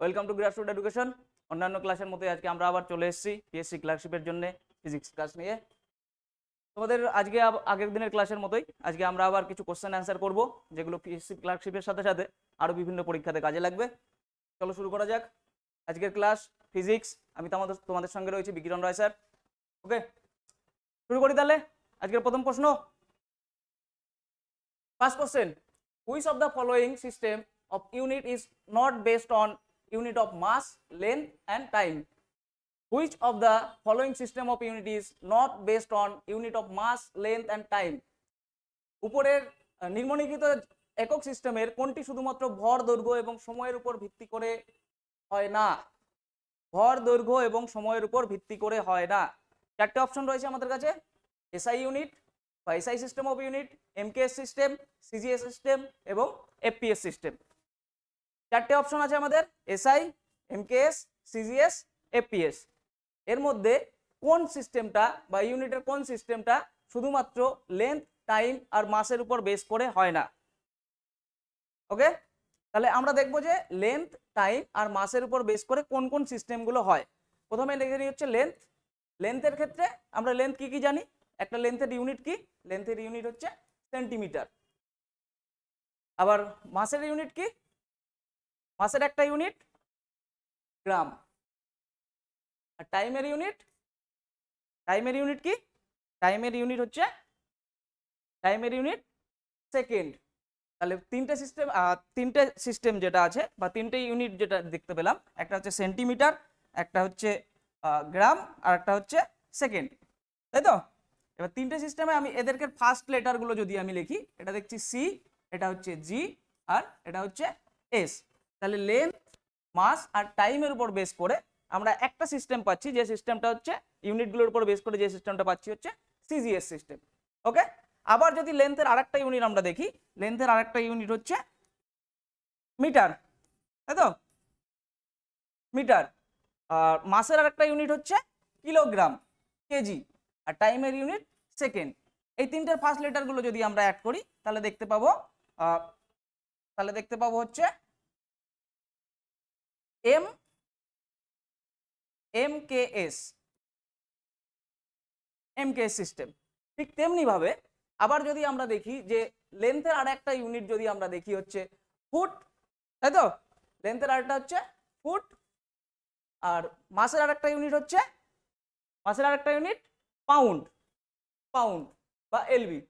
Welcome to grassroot education অন্যান্য ক্লাসের মতো আজকে আমরা আবার চলে এসেছি পিএসসি ক্লাসশিপের জন্য ফিজিক্স ক্লাস নিয়ে তোমাদের আজকে আগের দিনের ক্লাসের মতোই আজকে আমরা আবার কিছু কোশ্চেন অ্যান্সার করব যেগুলো পিএসসি ক্লাসশিপের সাথে সাথে আরও বিভিন্ন পরীক্ষাতে কাজে লাগবে চলো শুরু করা যাক আজকের ক্লাস ফিজিক্স আমি তোমাদের তোমাদের সঙ্গে রয়েছি বিকিরণ রায় স্যার ওকে শুরু করি তাহলে আজকের প্রথম প্রশ্ন first question which of the following system of unit is not based on unit of mass, length and time. Which of the following system of unit is not based on unit of mass, length and time? উপরের নির্মণীকৃত একক সিস্টেমের কোনটি শুধুমাত্র ভর দৈর্ঘ্য এবং সময়ের উপর ভিত্তি করে হয় না ভর দৈর্ঘ্য এবং সময়ের উপর ভিত্তি করে হয় না চারটে অপশন রয়েছে আমাদের কাছে এসআই ইউনিট বা SI system of unit MKS system CGS system এবং এফপিএস সিস্টেম চারটে অপশন আছে আমাদের এসআই এমকেএস সিজিএস এপিএস এর মধ্যে কোন সিস্টেমটা বা ইউনিটের কোন সিস্টেমটা শুধুমাত্র লেন্থ টাইম আর মাসের উপর বেস করে হয় না ওকে তাহলে আমরা দেখব যে লেন্থ টাইম আর মাসের উপর বেস করে কোন কোন সিস্টেমগুলো হয় প্রথমে লেখে নিই হচ্ছে লেন্থ লেন্থের ক্ষেত্রে আমরা লেন্থ কি কি জানি একটা লেন্থের ইউনিট কি লেন্থের ইউনিট হচ্ছে সেন্টিমিটার আবার মাসের ইউনিট কি মাসের একটা ইউনিট গ্রাম আর টাইমের ইউনিট টাইমের ইউনিট কি টাইমের ইউনিট হচ্ছে টাইমের ইউনিট সেকেন্ড তাহলে তিনটে সিস্টেম তিনটে সিস্টেম যেটা আছে বা তিনটে ইউনিট যেটা দেখতে পেলাম একটা হচ্ছে সেন্টিমিটার একটা হচ্ছে গ্রাম আর একটা হচ্ছে সেকেন্ড তাই তো এবার তিনটে সিস্টেমে আমি এদেরকে ফার্স্ট লেটারগুলো যদি আমি লিখি এটা দেখছি সি এটা হচ্ছে জি আর এটা হচ্ছে এস তাহলে লেন্থ মাস আর টাইমের উপর বেস করে আমরা একটা সিস্টেম পাচ্ছি যে সিস্টেমটা হচ্ছে ইউনিটগুলোর উপর বেস করে যে সিস্টেমটা পাচ্ছি হচ্ছে সিজিএস সিস্টেম ওকে আবার যদি লেন্থের আরেকটা ইউনিট আমরা দেখি লেন্থের আরেকটা ইউনিট হচ্ছে মিটার তাই তো মিটার আর মাসের আরেকটা ইউনিট হচ্ছে কিলোগ্রাম কেজি আর টাইমের ইউনিট সেকেন্ড এই তিনটার ফার্স্ট লেটারগুলো যদি আমরা অ্যাড করি তাহলে দেখতে পাবো তাহলে দেখতে পাবো হচ্ছে M M K S M K S system ঠিক তেমনিভাবে আবার যদি আমরা দেখি যে লেন্থের আর একটা ইউনিট যদি আমরা দেখি হচ্ছে ফুট তাই তো লেন্থের আরেকটা হচ্ছে ফুট আর মাসের আর একটা ইউনিট হচ্ছে মাসের আর একটা ইউনিট পাউন্ড পাউন্ড বা এলবি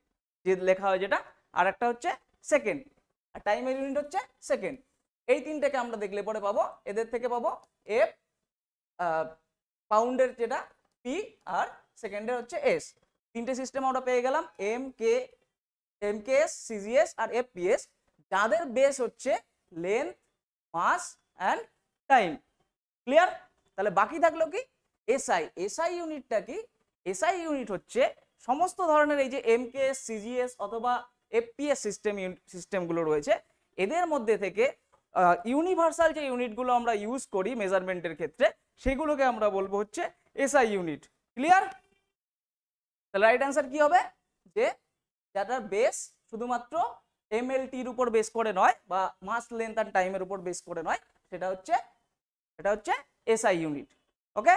যে লেখা হয় যেটা আর একটা হচ্ছে সেকেন্ড আর টাইমের ইউনিট হচ্ছে সেকেন্ড এই তিনটাকে আমরা দেখলে পরে পাবো এদের থেকে পাবো এফ পাউন্ডের যেটা পি আর সেকেন্ডের হচ্ছে এস তিনটে সিস্টেম আমরা পেয়ে গেলাম M K M K S CGS আর এফ পিএস যাদের বেস হচ্ছে length mass and time clear তাহলে বাকি থাকলো কি এসআই এসআই ইউনিটটা কি এসআই ইউনিট হচ্ছে সমস্ত ধরনের এই যে এমকেএস সিজিএস অথবা এফ পি এস সিস্টেম সিস্টেমগুলো রয়েছে এদের মধ্যে থেকে ইউনিভার্সাল যে ইউনিটগুলো আমরা ইউজ করি মেজারমেন্টের ক্ষেত্রে সেগুলোকে আমরা বলবো হচ্ছে এসআই ইউনিট ক্লিয়ার তাহলে রাইট অ্যান্সার কি হবে যে যাটার বেস শুধুমাত্র এম টির উপর বেস করে নয় বা মাস লেন্থ আর টাইমের উপর বেস করে নয় সেটা হচ্ছে এটা হচ্ছে এসআই ইউনিট ওকে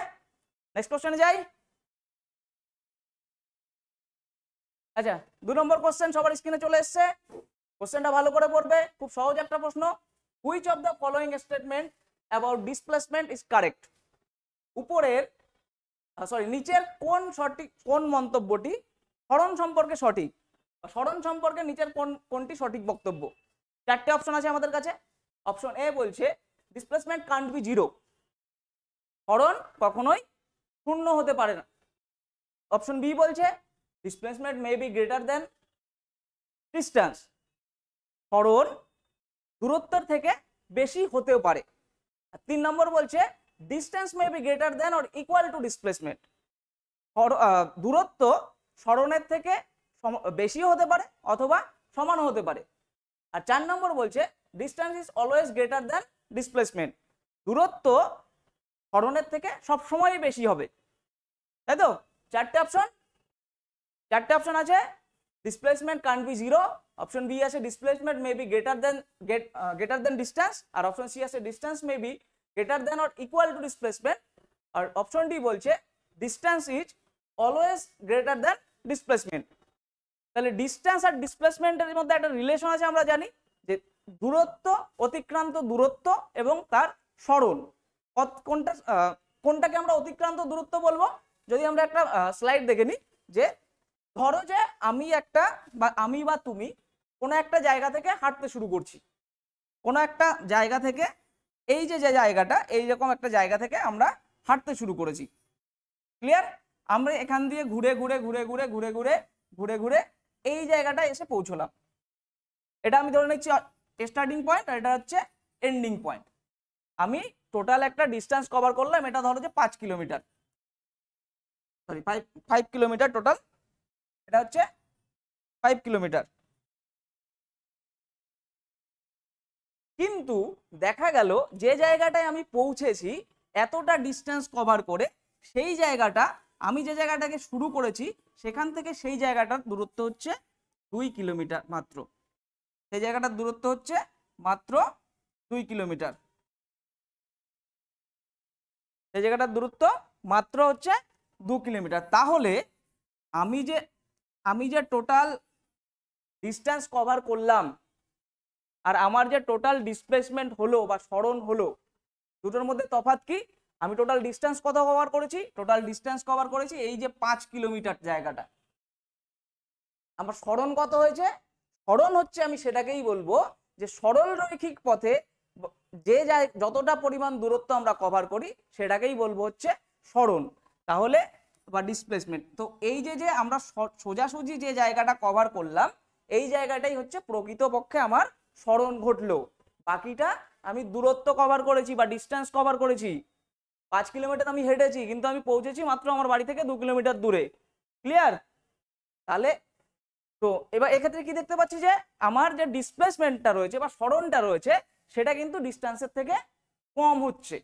নেক্সট কোশ্চেনে যাই আচ্ছা দু নম্বর কোশ্চেন সবার স্ক্রিনে চলে এসছে কোশ্চেনটা ভালো করে পড়বে খুব সহজ একটা প্রশ্ন which of the following statement about displacement is correct উপরের সরি নিচের কোন সঠিক কোন মন্তব্যটি স্মরণ সম্পর্কে সঠিক স্মরণ সম্পর্কে নিচের কোন কোনটি সঠিক বক্তব্য চারটে অপশন আছে আমাদের কাছে অপশন এ বলছে ডিসপ্লেসমেন্ট কান্ট বি জিরো স্মরণ কখনোই শূন্য হতে পারে না অপশন বি বলছে displacement may be greater than distance স্মরণ দূরত্বের থেকে বেশি হতেও পারে তিন নম্বর বলছে distance may be greater than or equal to displacement দূরত্ব স্মরণের থেকে বেশি হতে পারে অথবা সমান হতে পারে আর চার নম্বর বলছে distance is always greater than displacement দূরত্ব স্মরণের থেকে সবসময়ই বেশি হবে তাই তো চারটে অপশন চারটে অপশন আছে displacement can't be zero option b আছে displacement may be greater than get uh, greater than distance আর option c আছে distance may be greater than or equal to displacement আর option d বলছে distance is always greater than displacement তাহলে distance আর ডিসপ্লেসমেন্টের মধ্যে একটা রিলেশন আছে আমরা জানি যে দূরত্ব অতিক্রান্ত দূরত্ব এবং তার সরণ কোনটা কোনটাকে আমরা অতিক্রান্ত দূরত্ব বলবো যদি আমরা একটা স্লাইড দেখে নিই যে ধরো যে আমি একটা বা আমি বা তুমি কোনো একটা জায়গা থেকে হাঁটতে শুরু করছি কোনো একটা জায়গা থেকে এই যে যে জায়গাটা রকম একটা জায়গা থেকে আমরা হাঁটতে শুরু করেছি ক্লিয়ার আমরা এখান দিয়ে ঘুরে ঘুরে ঘুরে ঘুরে ঘুরে ঘুরে ঘুরে ঘুরে এই জায়গাটা এসে পৌঁছলাম এটা আমি ধরে নিচ্ছি স্টার্টিং পয়েন্ট আর এটা হচ্ছে এন্ডিং পয়েন্ট আমি টোটাল একটা ডিস্টেন্স কভার করলাম এটা ধরো যে পাঁচ kilometre sorry five five kilometre total এটা হচ্ছে ফাইভ কিলোমিটার কিন্তু দেখা গেল যে জায়গাটায় আমি পৌঁছেছি এতটা ডিস্টেন্স কভার করে সেই জায়গাটা আমি যে জায়গাটাকে শুরু করেছি সেখান থেকে সেই জায়গাটার দূরত্ব হচ্ছে দুই কিলোমিটার মাত্র সেই জায়গাটার দূরত্ব হচ্ছে মাত্র দুই কিলোমিটার সেই জায়গাটার দূরত্ব মাত্র হচ্ছে দু কিলোমিটার তাহলে আমি যে আমি যে টোটাল ডিস্টেন্স কভার করলাম আর আমার যে টোটাল ডিসপ্লেসমেন্ট হলো বা স্মরণ হলো দুটোর মধ্যে তফাত কি আমি টোটাল ডিস্ট্যান্স কত কভার করেছি টোটাল ডিস্ট্যান্স কভার করেছি এই যে পাঁচ কিলোমিটার জায়গাটা আমার স্মরণ কত হয়েছে স্মরণ হচ্ছে আমি সেটাকেই বলবো যে সরল রৈখিক পথে যে যতটা পরিমাণ দূরত্ব আমরা কভার করি সেটাকেই বলবো হচ্ছে স্মরণ তাহলে বা ডিসপ্লেসমেন্ট তো এই যে যে আমরা সোজাসুজি যে জায়গাটা কভার করলাম এই জায়গাটাই হচ্ছে প্রকৃতপক্ষে আমার স্মরণ ঘটলো বাকিটা আমি দূরত্ব কভার করেছি বা ডিস্টেন্স কভার করেছি পাঁচ কিলোমিটার আমি হেঁটেছি কিন্তু আমি পৌঁছেছি মাত্র আমার বাড়ি থেকে দু কিলোমিটার দূরে ক্লিয়ার তাহলে তো এবার এক্ষেত্রে কি দেখতে পাচ্ছি যে আমার যে ডিসপ্লেসমেন্টটা রয়েছে বা স্মরণটা রয়েছে সেটা কিন্তু ডিস্টেন্সের থেকে কম হচ্ছে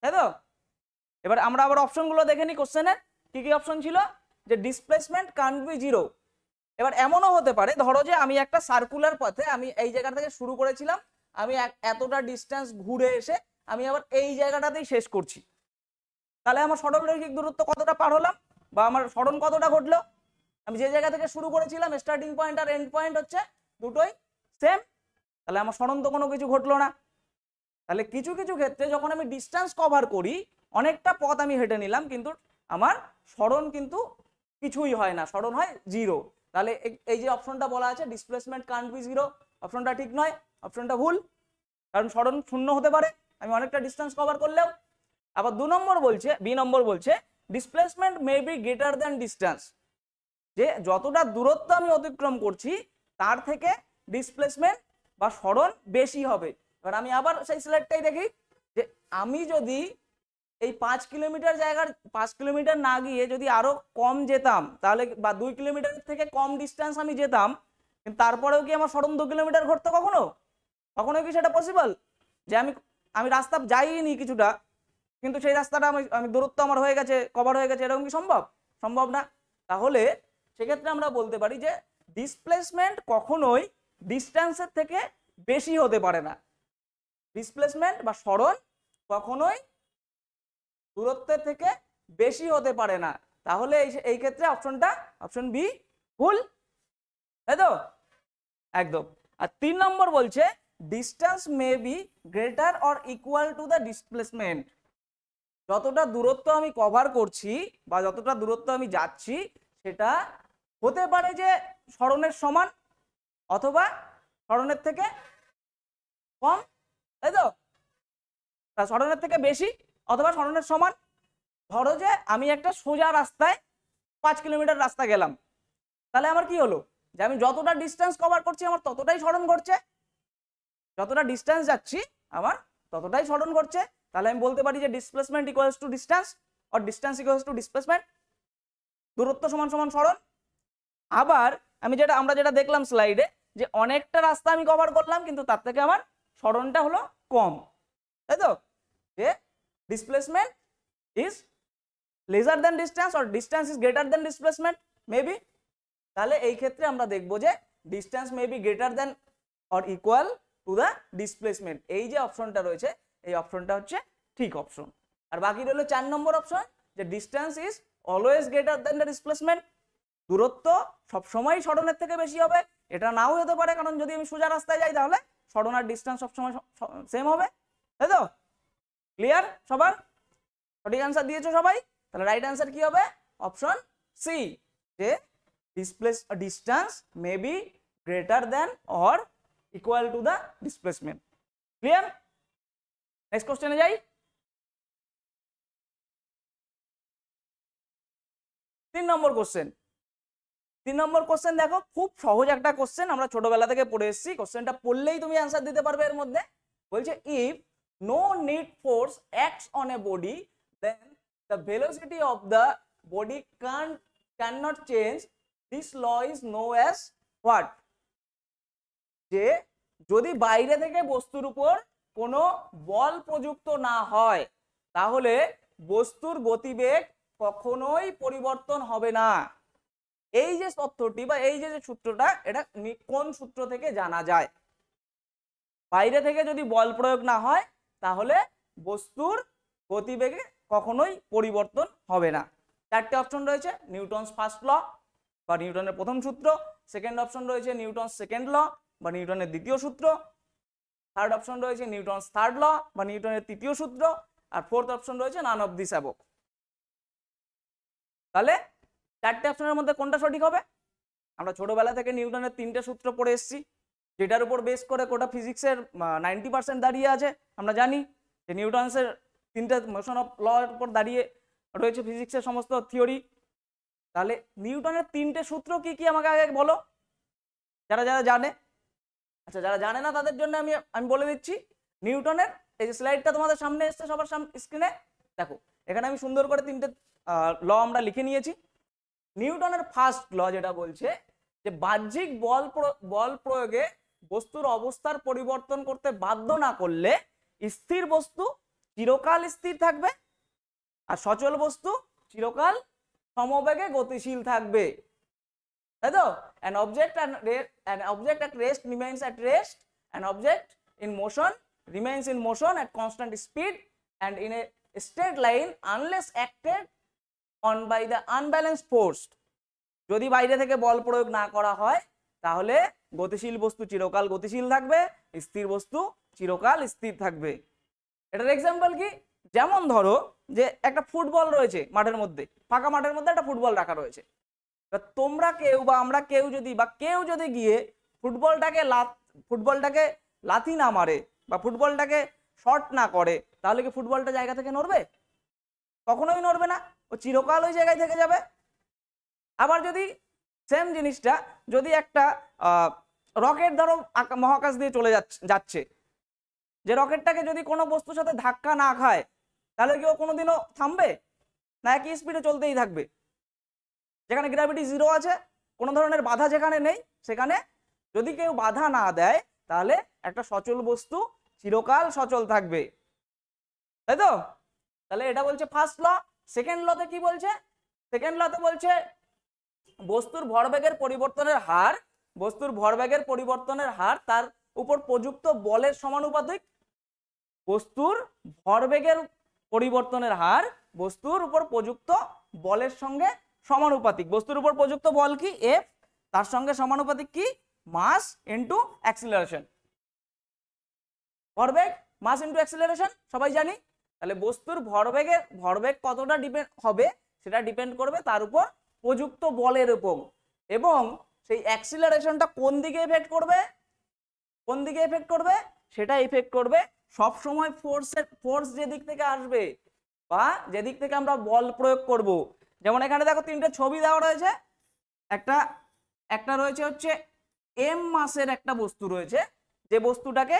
তাই তো এবার আমরা আবার অপশনগুলো দেখে নিই কোশ্চেনের কি কি অপশন ছিল যে ডিসপ্লেসমেন্ট কান বি জিরো এবার এমনও হতে পারে ধরো যে আমি একটা সার্কুলার পথে আমি এই জায়গা থেকে শুরু করেছিলাম আমি এতটা ডিস্টেন্স ঘুরে এসে আমি আবার এই জায়গাটাতেই শেষ করছি তাহলে আমার সরলরৈখিক দূরত্ব কতটা পার হলাম বা আমার সরণ কতটা ঘটলো আমি যে জায়গা থেকে শুরু করেছিলাম স্টার্টিং পয়েন্ট আর এন্ড পয়েন্ট হচ্ছে দুটোই সেম তাহলে আমার সরণ তো কোনো কিছু ঘটলো না তাহলে কিছু কিছু ক্ষেত্রে যখন আমি ডিস্টেন্স কভার করি অনেকটা পথ আমি হেঁটে নিলাম কিন্তু আমার স্মরণ কিন্তু কিছুই হয় না স্মরণ হয় জিরো তাহলে এই যে অপশনটা বলা আছে ডিসপ্লেসমেন্ট কান্ট বি জিরো অপশনটা ঠিক নয় অপশনটা ভুল কারণ স্মরণ শূন্য হতে পারে আমি অনেকটা ডিস্টেন্স কভার করলেও আবার দু নম্বর বলছে বি নম্বর বলছে displacement may be greater than distance যে যতটা দূরত্ব আমি অতিক্রম করছি তার থেকে ডিসপ্লেসমেন্ট বা স্মরণ বেশি হবে এবার আমি আবার সেই সিলেক্টটাই দেখি যে আমি যদি এই পাঁচ কিলোমিটার জায়গার পাঁচ কিলোমিটার না গিয়ে যদি আরও কম যেতাম তাহলে বা দুই কিলোমিটার থেকে কম ডিস্টেন্স আমি যেতাম তারপরেও কি আমার সরম দু কিলোমিটার ঘটতো কখনো কখনো কি সেটা পসিবল যে আমি আমি রাস্তা যাইনি কিছুটা কিন্তু সেই রাস্তাটা আমি আমি দূরত্ব আমার হয়ে গেছে কভার হয়ে গেছে এরকম কি সম্ভব সম্ভব না তাহলে সেক্ষেত্রে আমরা বলতে পারি যে ডিসপ্লেসমেন্ট কখনোই ডিস্টেন্সের থেকে বেশি হতে পারে না ডিসপ্লেসমেন্ট বা সরণ কখনোই দূরত্বের থেকে বেশি হতে পারে না তাহলে এই ক্ষেত্রে অপশনটা অপশন বি ভুল তাই তো একদম আর তিন নম্বর বলছে distance may be greater or equal to the displacement যতটা দূরত্ব আমি কভার করছি বা যতটা দূরত্ব আমি যাচ্ছি সেটা হতে পারে যে স্মরণের সমান অথবা স্মরণের থেকে কম তাই তো স্মরণের থেকে বেশি অথবা সরণের সমান ধরো যে আমি একটা সোজা রাস্তায় পাঁচ কিলোমিটার রাস্তা গেলাম তাহলে আমার কি হলো যে আমি যতটা ডিস্টেন্স কভার করছি আমার ততটাই স্মরণ করছে যতটা ডিস্টেন্স যাচ্ছি আমার ততটাই স্মরণ করছে তাহলে আমি বলতে পারি যে displacement equals to distance or distance equals to displacement দূরত্ব সমান সমান স্মরণ আবার আমি যেটা আমরা যেটা দেখলাম স্লাইডে যে অনেকটা রাস্তা আমি কভার করলাম কিন্তু তার থেকে আমার স্মরণটা হলো কম তাই তো যে displacement is lesser than distance or distance is greater than displacement maybe তাহলে এই ক্ষেত্রে আমরা দেখব যে distance may be greater than or equal to the displacement এই যে অপশনটা রয়েছে এই অপশনটা হচ্ছে ঠিক অপশন আর বাকি রইল চার নম্বর অপশন যে distance is always greater than the displacement দূরত্ব সবসময় সরণের থেকে বেশি হবে এটা নাও হতে পারে কারণ যদি আমি সোজা রাস্তায় যাই তাহলে সরণ আর ডিস্টেন্স সবসময় সেম হবে তাই তো ক্লিয়ার সবার সঠিক অ্যান্সার দিয়েছো সবাই তাহলে রাইট অ্যান্সার কি হবে অপশন সি যে displace distance may be greater than or equal to the displacement clear next কোশ্চেনে যাই তিন নম্বর কোশ্চেন তিন নম্বর কোশ্চেন দেখো খুব সহজ একটা কোশ্চেন আমরা ছোটবেলা থেকে পড়ে এসেছি কোশ্চেনটা পড়লেই তুমি অ্যান্সার দিতে পারবে এর মধ্যে বলছে if no net force acts on a body then the velocity of the body can't cannot change this law is known as what যে যদি বাইরে থেকে বস্তুর উপর কোনো বল প্রযুক্ত না হয় তাহলে বস্তুর গতিবেগ কখনোই পরিবর্তন হবে না এই যে তথ্যটি বা এই যে সূত্রটা এটা কোন সূত্র থেকে জানা যায় বাইরে থেকে যদি বল প্রয়োগ না হয় তাহলে বস্তুর গতিবেগে কখনোই পরিবর্তন হবে না চারটে অপশন রয়েছে নিউটনস ফার্স্ট ল বা নিউটনের প্রথম সূত্র সেকেন্ড অপশন রয়েছে নিউটনস সেকেন্ড ল বা নিউটনের দ্বিতীয় সূত্র থার্ড অপশন রয়েছে নিউটনস থার্ড ল বা নিউটনের তৃতীয় সূত্র আর ফোর্থ অপশন রয়েছে নান অব দিস অ্যাবক তাহলে চারটে অপশনের মধ্যে কোনটা সঠিক হবে আমরা ছোটবেলা থেকে নিউটনের তিনটে সূত্র পড়ে এসেছি যেটার উপর বেস করে গোটা ফিজিক্সের নাইনটি পার্সেন্ট দাঁড়িয়ে আছে আমরা জানি যে নিউটনসের তিনটে মোশন অফ লর উপর দাঁড়িয়ে রয়েছে ফিজিক্সের সমস্ত থিওরি তাহলে নিউটনের তিনটে সূত্র কি কি আমাকে আগে বলো যারা যারা জানে আচ্ছা যারা জানে না তাদের জন্য আমি আমি বলে দিচ্ছি নিউটনের এই যে স্লাইডটা তোমাদের সামনে এসছে সবার সামনে স্ক্রিনে দেখো এখানে আমি সুন্দর করে তিনটে ল আমরা লিখে নিয়েছি নিউটনের ফার্স্ট ল যেটা বলছে যে বাহ্যিক বল বল প্রয়োগে বস্তুর অবস্থার পরিবর্তন করতে বাধ্য না করলে স্থির বস্তু চিরকাল স্থির থাকবে আর সচল বস্তু চিরকাল সমবেগে গতিশীল থাকবে তাই তো an object an object at rest remains at rest an object in motion remains in motion at constant speed and in a straight line unless acted on by the unbalance force যদি বাইরে থেকে বল প্রয়োগ না করা হয় তাহলে গতিশীল বস্তু চিরকাল গতিশীল থাকবে স্থির বস্তু চিরকাল স্থির থাকবে এটার এক্সাম্পল কি যেমন ধরো যে একটা ফুটবল রয়েছে মাঠের মধ্যে ফাঁকা মাঠের মধ্যে একটা ফুটবল রাখা রয়েছে তোমরা কেউ বা আমরা কেউ যদি বা কেউ যদি গিয়ে ফুটবলটাকে লাত ফুটবলটাকে লাথি না মারে বা ফুটবলটাকে শর্ট না করে তাহলে কি ফুটবলটা জায়গা থেকে নড়বে কখনোই নড়বে না ও চিরকাল ওই জায়গায় থেকে যাবে আবার যদি সেম জিনিসটা যদি একটা রকেট ধরো মহাকাশ দিয়ে চলে যাচ্ছে যে রকেটটাকে যদি কোনো বস্তুর সাথে ধাক্কা না খায় তাহলে কি ও কোনোদিনও থামবে না একই স্পিডে চলতেই থাকবে যেখানে গ্র্যাভিটি জিরো আছে কোনো ধরনের বাধা যেখানে নেই সেখানে যদি কেউ বাধা না দেয় তাহলে একটা সচল বস্তু চিরকাল সচল থাকবে তাই তো তাহলে এটা বলছে ফার্স্ট ল সেকেন্ড লতে কি বলছে সেকেন্ড লতে বলছে বস্তুর ভরবেগের পরিবর্তনের হার বস্তুর ভরবেগের পরিবর্তনের হার তার উপর প্রযুক্ত বলের সমানুপাতিক বস্তুর ভরবেগের পরিবর্তনের হার বস্তুর উপর প্রযুক্ত বলের সঙ্গে সমানুপাতিক বস্তুর উপর প্রযুক্ত বল কি এফ তার সঙ্গে সমানুপাতিক কি মাস ইন্টু অ্যাক্সিলারেশন ভরবেগ মাস ইন্টু অ্যাক্সিলারেশন সবাই জানি তাহলে বস্তুর ভরবেগের ভরবেগ কতটা ডিপেন্ড হবে সেটা ডিপেন্ড করবে তার উপর প্রযুক্ত বলের উপর এবং সেই অ্যাক্সিলারেশনটা কোন দিকে এফেক্ট করবে কোন দিকে এফেক্ট করবে সেটা এফেক্ট করবে সব সময় ফোর্সের ফোর্স যেদিক থেকে আসবে বা যেদিক থেকে আমরা বল প্রয়োগ করব। যেমন এখানে দেখো তিনটে ছবি দেওয়া রয়েছে একটা একটা রয়েছে হচ্ছে এম মাসের একটা বস্তু রয়েছে যে বস্তুটাকে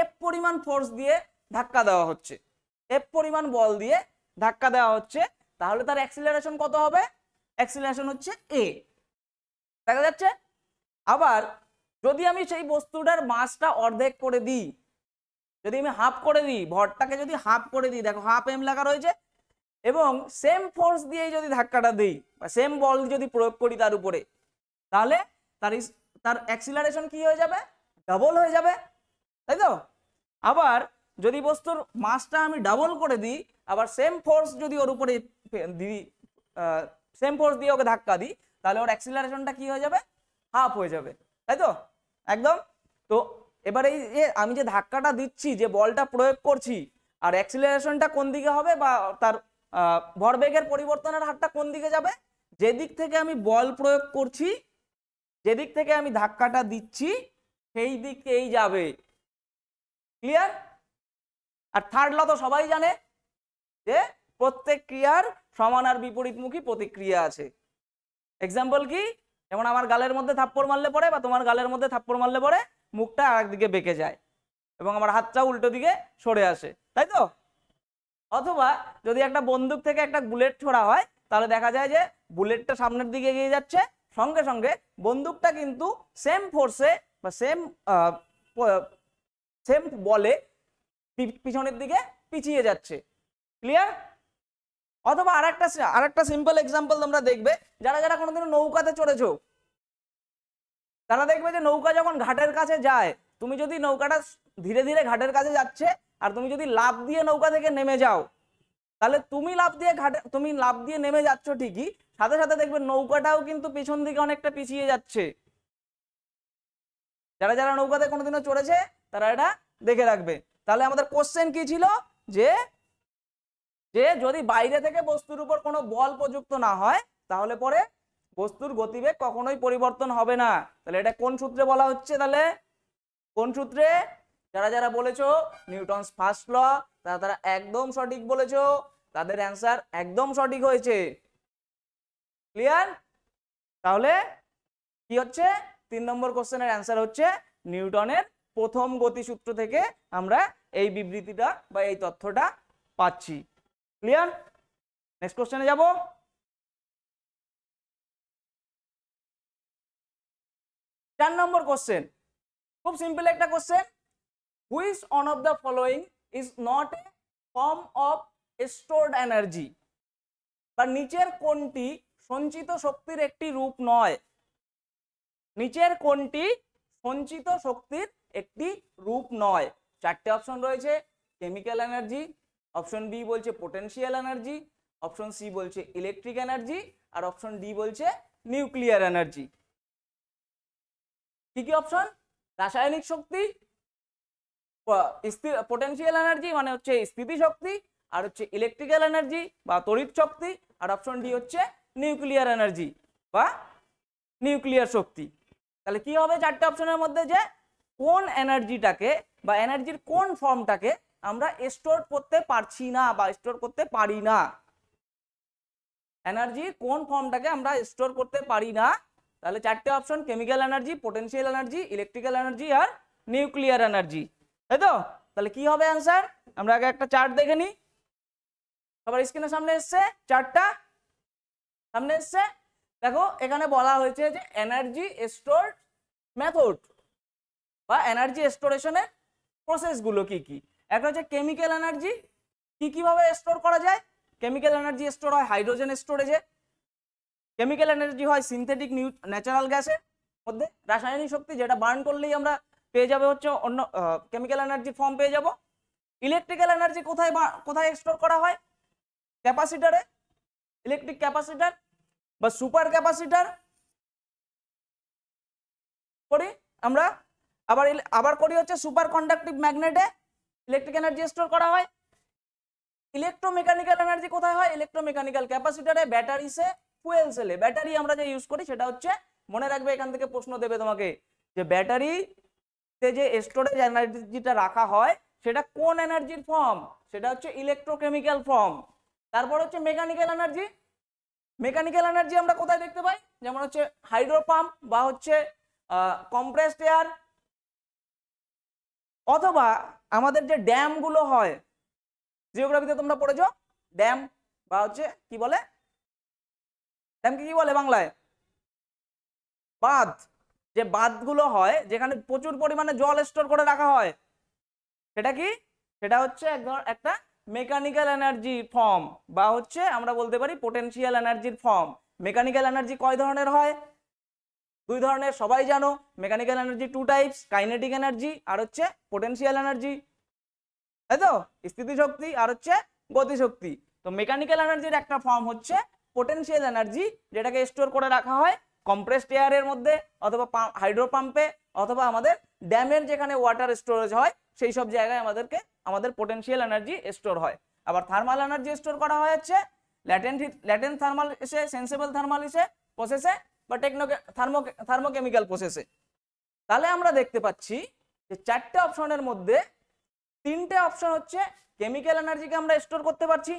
এফ পরিমাণ ফোর্স দিয়ে ধাক্কা দেওয়া হচ্ছে এফ পরিমাণ বল দিয়ে ধাক্কা দেওয়া হচ্ছে তাহলে তার অ্যাক্সিলারেশন কত হবে অ্যাক্সিলারেশন হচ্ছে এ দেখা যাচ্ছে আবার যদি আমি সেই বস্তুটার মাসটা অর্ধেক করে দিই যদি আমি হাফ করে দিই ভরটাকে যদি হাফ করে দিই দেখো হাফ এম লেখা রয়েছে এবং সেম ফোর্স দিয়েই যদি ধাক্কাটা দিই বা সেম বল যদি প্রয়োগ করি তার উপরে তাহলে তার তার অ্যাক্সিলারেশন কি হয়ে যাবে ডাবল হয়ে যাবে তাই তো আবার যদি বস্তুর মাছটা আমি ডাবল করে দিই আবার সেম ফোর্স যদি ওর উপরে দিই সেম ফোর্স দিয়ে ওকে ধাক্কা দিই তাহলে ওর অ্যাক্সিলারেশনটা কি হয়ে যাবে হাফ হয়ে যাবে তাই তো একদম তো এবার এই যে আমি যে ধাক্কাটা দিচ্ছি যে বলটা প্রয়োগ করছি আর অ্যাক্সিলারেশনটা কোন দিকে হবে বা তার ভরবেগের পরিবর্তনের হারটা কোন দিকে যাবে যেদিক থেকে আমি বল প্রয়োগ করছি যেদিক থেকে আমি ধাক্কাটা দিচ্ছি সেই দিকেই যাবে ক্লিয়ার আর থার্ড ল তো সবাই জানে যে প্রত্যেক ক্রিয়ার সমান আর বিপরীতমুখী প্রতিক্রিয়া আছে এক্সাম্পল কি যেমন আমার গালের মধ্যে থাপ্পড় মারলে পরে বা তোমার গালের মধ্যে থাপ্পড় মারলে পরে মুখটা আর বেঁকে যায় এবং আমার হাতটা উল্টো দিকে সরে আসে তাই তো অথবা যদি একটা বন্দুক থেকে একটা বুলেট ছোড়া হয় তাহলে দেখা যায় যে বুলেটটা সামনের দিকে এগিয়ে যাচ্ছে সঙ্গে সঙ্গে বন্দুকটা কিন্তু সেম ফোর্সে বা সেম সেম বলে পিছনের দিকে পিছিয়ে যাচ্ছে ক্লিয়ার অথবা আর একটা আর একটা সিম্পল এক্সাম্পল তোমরা দেখবে যারা যারা কোনোদিনও নৌকাতে চড়েছো তারা দেখবে যে নৌকা যখন ঘাটের কাছে যায় তুমি যদি নৌকাটা ধীরে ধীরে ঘাটের কাছে যাচ্ছে আর তুমি যদি লাভ দিয়ে নৌকা থেকে নেমে যাও তাহলে তুমি লাভ দিয়ে ঘাটে তুমি লাভ দিয়ে নেমে যাচ্ছ ঠিকই সাথে সাথে দেখবে নৌকাটাও কিন্তু পিছন দিকে অনেকটা পিছিয়ে যাচ্ছে যারা যারা নৌকাতে কোনোদিনও চড়েছে তারা এটা দেখে রাখবে তাহলে আমাদের কোশ্চেন কি ছিল যে যে যদি বাইরে থেকে বস্তুর উপর কোনো বল প্রযুক্ত না হয় তাহলে পরে বস্তুর গতিবেগ কখনোই পরিবর্তন হবে না তাহলে এটা কোন সূত্রে বলা হচ্ছে তাহলে কোন সূত্রে যারা যারা বলেছো নিউটনস ফার্স্ট ল তারা তারা একদম সঠিক বলেছো তাদের অ্যান্সার একদম সঠিক হয়েছে ক্লিয়ার তাহলে কি হচ্ছে তিন নম্বর কোশ্চেনের অ্যান্সার হচ্ছে নিউটনের প্রথম গতিসূত্র থেকে আমরা এই বিবৃতিটা বা এই তথ্যটা পাচ্ছি ক্লিয়ার নেক্সট কোশ্চেনে যাব চার নম্বর কোশ্চেন খুব সিম্পল একটা question which one of the following is not a form of stored energy বা নিচের কোনটি সঞ্চিত শক্তির একটি রূপ নয় নিচের কোনটি সঞ্চিত শক্তির একটি রূপ নয় চারটে অপশন রয়েছে কেমিক্যাল এনার্জি অপশন বি বলছে পোটেন্সিয়াল এনার্জি অপশন সি বলছে ইলেকট্রিক এনার্জি আর অপশন ডি বলছে নিউক্লিয়ার এনার্জি কি কি অপশন রাসায়নিক শক্তি পোটেন্সিয়াল এনার্জি মানে হচ্ছে স্থিতি শক্তি আর হচ্ছে ইলেকট্রিক্যাল এনার্জি বা তড়িৎ শক্তি আর অপশন ডি হচ্ছে নিউক্লিয়ার এনার্জি বা নিউক্লিয়ার শক্তি তাহলে কি হবে চারটে অপশনের মধ্যে যে কোন এনার্জিটাকে বা এনার্জির কোন ফর্মটাকে আমরা স্টোর করতে পারছি না বা স্টোর করতে পারি না এনার্জি কোন ফর্মটাকে আমরা স্টোর করতে পারি না তাহলে চারটে option chemical energy potential energy electrical energy আর নিউক্লিয়ার এনার্জি তাই তো তাহলে কি হবে অ্যান্সার আমরা আগে একটা চার্ট দেখে নিই সবার স্ক্রিনের সামনে এসছে চারটা সামনে এসছে দেখো এখানে বলা হয়েছে যে এনার্জি স্টোর মেথড বা এনার্জি স্টোরেশনের প্রসেসগুলো কি কি একটা হচ্ছে কেমিক্যাল এনার্জি কী কীভাবে স্টোর করা যায় কেমিক্যাল এনার্জি স্টোর হয় হাইড্রোজেন স্টোরেজে কেমিক্যাল এনার্জি হয় সিনথেটিক নিউ ন্যাচারাল গ্যাসের মধ্যে রাসায়নিক শক্তি যেটা বার্ন করলেই আমরা পেয়ে যাবে হচ্ছে অন্য কেমিক্যাল এনার্জির ফর্ম পেয়ে যাব ইলেকট্রিক্যাল এনার্জি কোথায় কোথায় স্টোর করা হয় ক্যাপাসিটারে ইলেকট্রিক ক্যাপাসিটার বা সুপার ক্যাপাসিটার করি আমরা আবার আবার করি হচ্ছে সুপার কন্ডাক্টিভ ম্যাগনেটে ইলেকট্রিক এনার্জি স্টোর করা হয় ইলেকট্রোমেকানিক্যাল এনার্জি কোথায় হয় ইলেকট্রোমেকানিক্যাল ক্যাপাসিটারে সে ফুয়েল সেলে ব্যাটারি আমরা যে ইউজ করি সেটা হচ্ছে মনে রাখবে এখান থেকে প্রশ্ন দেবে তোমাকে যে ব্যাটারিতে যে স্টোরেজ এনার্জিটা রাখা হয় সেটা কোন এনার্জির ফর্ম সেটা হচ্ছে ইলেকট্রোকেমিক্যাল ফর্ম তারপর হচ্ছে মেকানিক্যাল এনার্জি মেকানিক্যাল এনার্জি আমরা কোথায় দেখতে পাই যেমন হচ্ছে হাইড্রো পাম্প বা হচ্ছে কম্প্রেসড এয়ার অথবা আমাদের যে ড্যামগুলো হয় জিওগ্রাফিতে তোমরা পড়েছ ড্যাম বা হচ্ছে কি বলে ড্যামকে কি বলে বাংলায় বাঁধ যে বাঁধগুলো হয় যেখানে প্রচুর পরিমাণে জল স্টোর করে রাখা হয় সেটা কি সেটা হচ্ছে এক একটা মেকানিক্যাল এনার্জি ফর্ম বা হচ্ছে আমরা বলতে পারি পোটেনশিয়াল এনার্জির ফর্ম মেকানিক্যাল এনার্জি কয় ধরনের হয় দুই ধরনের সবাই জানো mechanical energy two types kinetic energy আর হচ্ছে পোটেন্সিয়াল এনার্জি তাই তো স্থিতিশক্তি আর হচ্ছে গতিশক্তি তো মেকানিক্যাল এনার্জির একটা ফর্ম হচ্ছে পোটেন্সিয়াল এনার্জি যেটাকে স্টোর করে রাখা হয় কম্প্রেসড এয়ারের মধ্যে অথবা হাইড্রো পাম্পে অথবা আমাদের ড্যামের যেখানে ওয়াটার স্টোরেজ হয় সেই সব জায়গায় আমাদেরকে আমাদের পোটেন্সিয়াল এনার্জি স্টোর হয় আবার থার্মাল এনার্জি স্টোর করা হয়েছে ল্যাটেন্ট ল্যাটেন্ট থার্মাল এসে সেন্সেবল থার্মাল এসে প্রসেসে বা টেকনো থার্মো থার্মোকেমিক্যাল প্রসেসে তাহলে আমরা দেখতে পাচ্ছি যে চারটে অপশনের মধ্যে তিনটে অপশন হচ্ছে কেমিক্যাল এনার্জিকে আমরা স্টোর করতে পারছি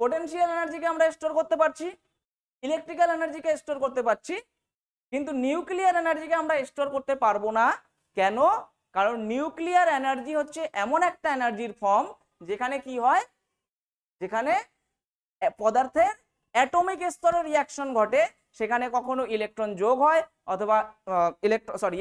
পোটেন্সিয়াল এনার্জিকে আমরা স্টোর করতে পারছি ইলেকট্রিক্যাল এনার্জিকে স্টোর করতে পারছি কিন্তু নিউক্লিয়ার এনার্জিকে আমরা স্টোর করতে পারবো না কেন কারণ নিউক্লিয়ার এনার্জি হচ্ছে এমন একটা এনার্জির ফর্ম যেখানে কি হয় যেখানে পদার্থের অ্যাটমিক স্তরের রিয়াকশন ঘটে সেখানে কখনো ইলেকট্রন যোগ হয় অথবা ইলেকট্রন সরি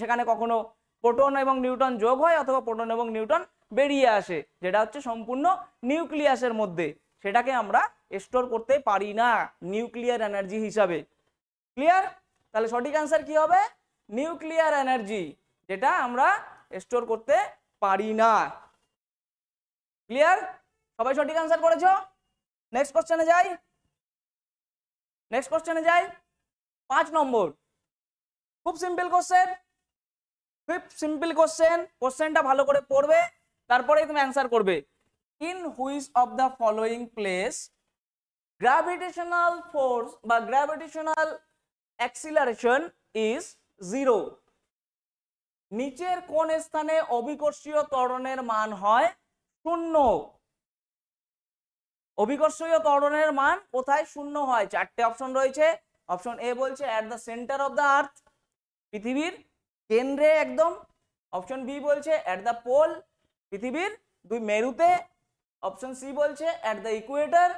সেখানে কখনো প্রোটন এবং নিউটন যোগ হয় অথবা প্রোটন এবং নিউটন বেরিয়ে আসে যেটা হচ্ছে সম্পূর্ণ নিউক্লিয়াসের মধ্যে সেটাকে আমরা স্টোর করতে পারি না নিউক্লিয়ার এনার্জি হিসাবে ক্লিয়ার তাহলে সঠিক অ্যান্সার কি হবে নিউক্লিয়ার এনার্জি যেটা আমরা স্টোর করতে পারি না ক্লিয়ার সবাই সঠিক অ্যান্সার করেছ নেক্সট কোশ্চেনে যাই নেক্সট কোশ্চেনে যাই পাঁচ নম্বর খুব সিম্পল কোশ্চেন খুব সিম্পল কোশ্চেন কোশ্চেনটা ভালো করে পড়বে তারপরে তুমি অ্যান্সার করবে in which of the following place gravitational force বা গ্র্যাভিটেশনাল অ্যাক্সিলারেশন ইজ জিরো নিচের কোন স্থানে অভিকর্ষীয় ত্বরণের মান হয় শূন্য অভিকর্ষীয় ত্বরণের মান কোথায় শূন্য হয় চারটে অপশন রয়েছে অপশন এ বলছে at the centre of the earth পৃথিবীর কেন্দ্রে একদম অপশন বি বলছে অ্যাট দ্য পোল পৃথিবীর দুই মেরুতে অপশন সি বলছে অ্যাট দ্য ইকুয়েটার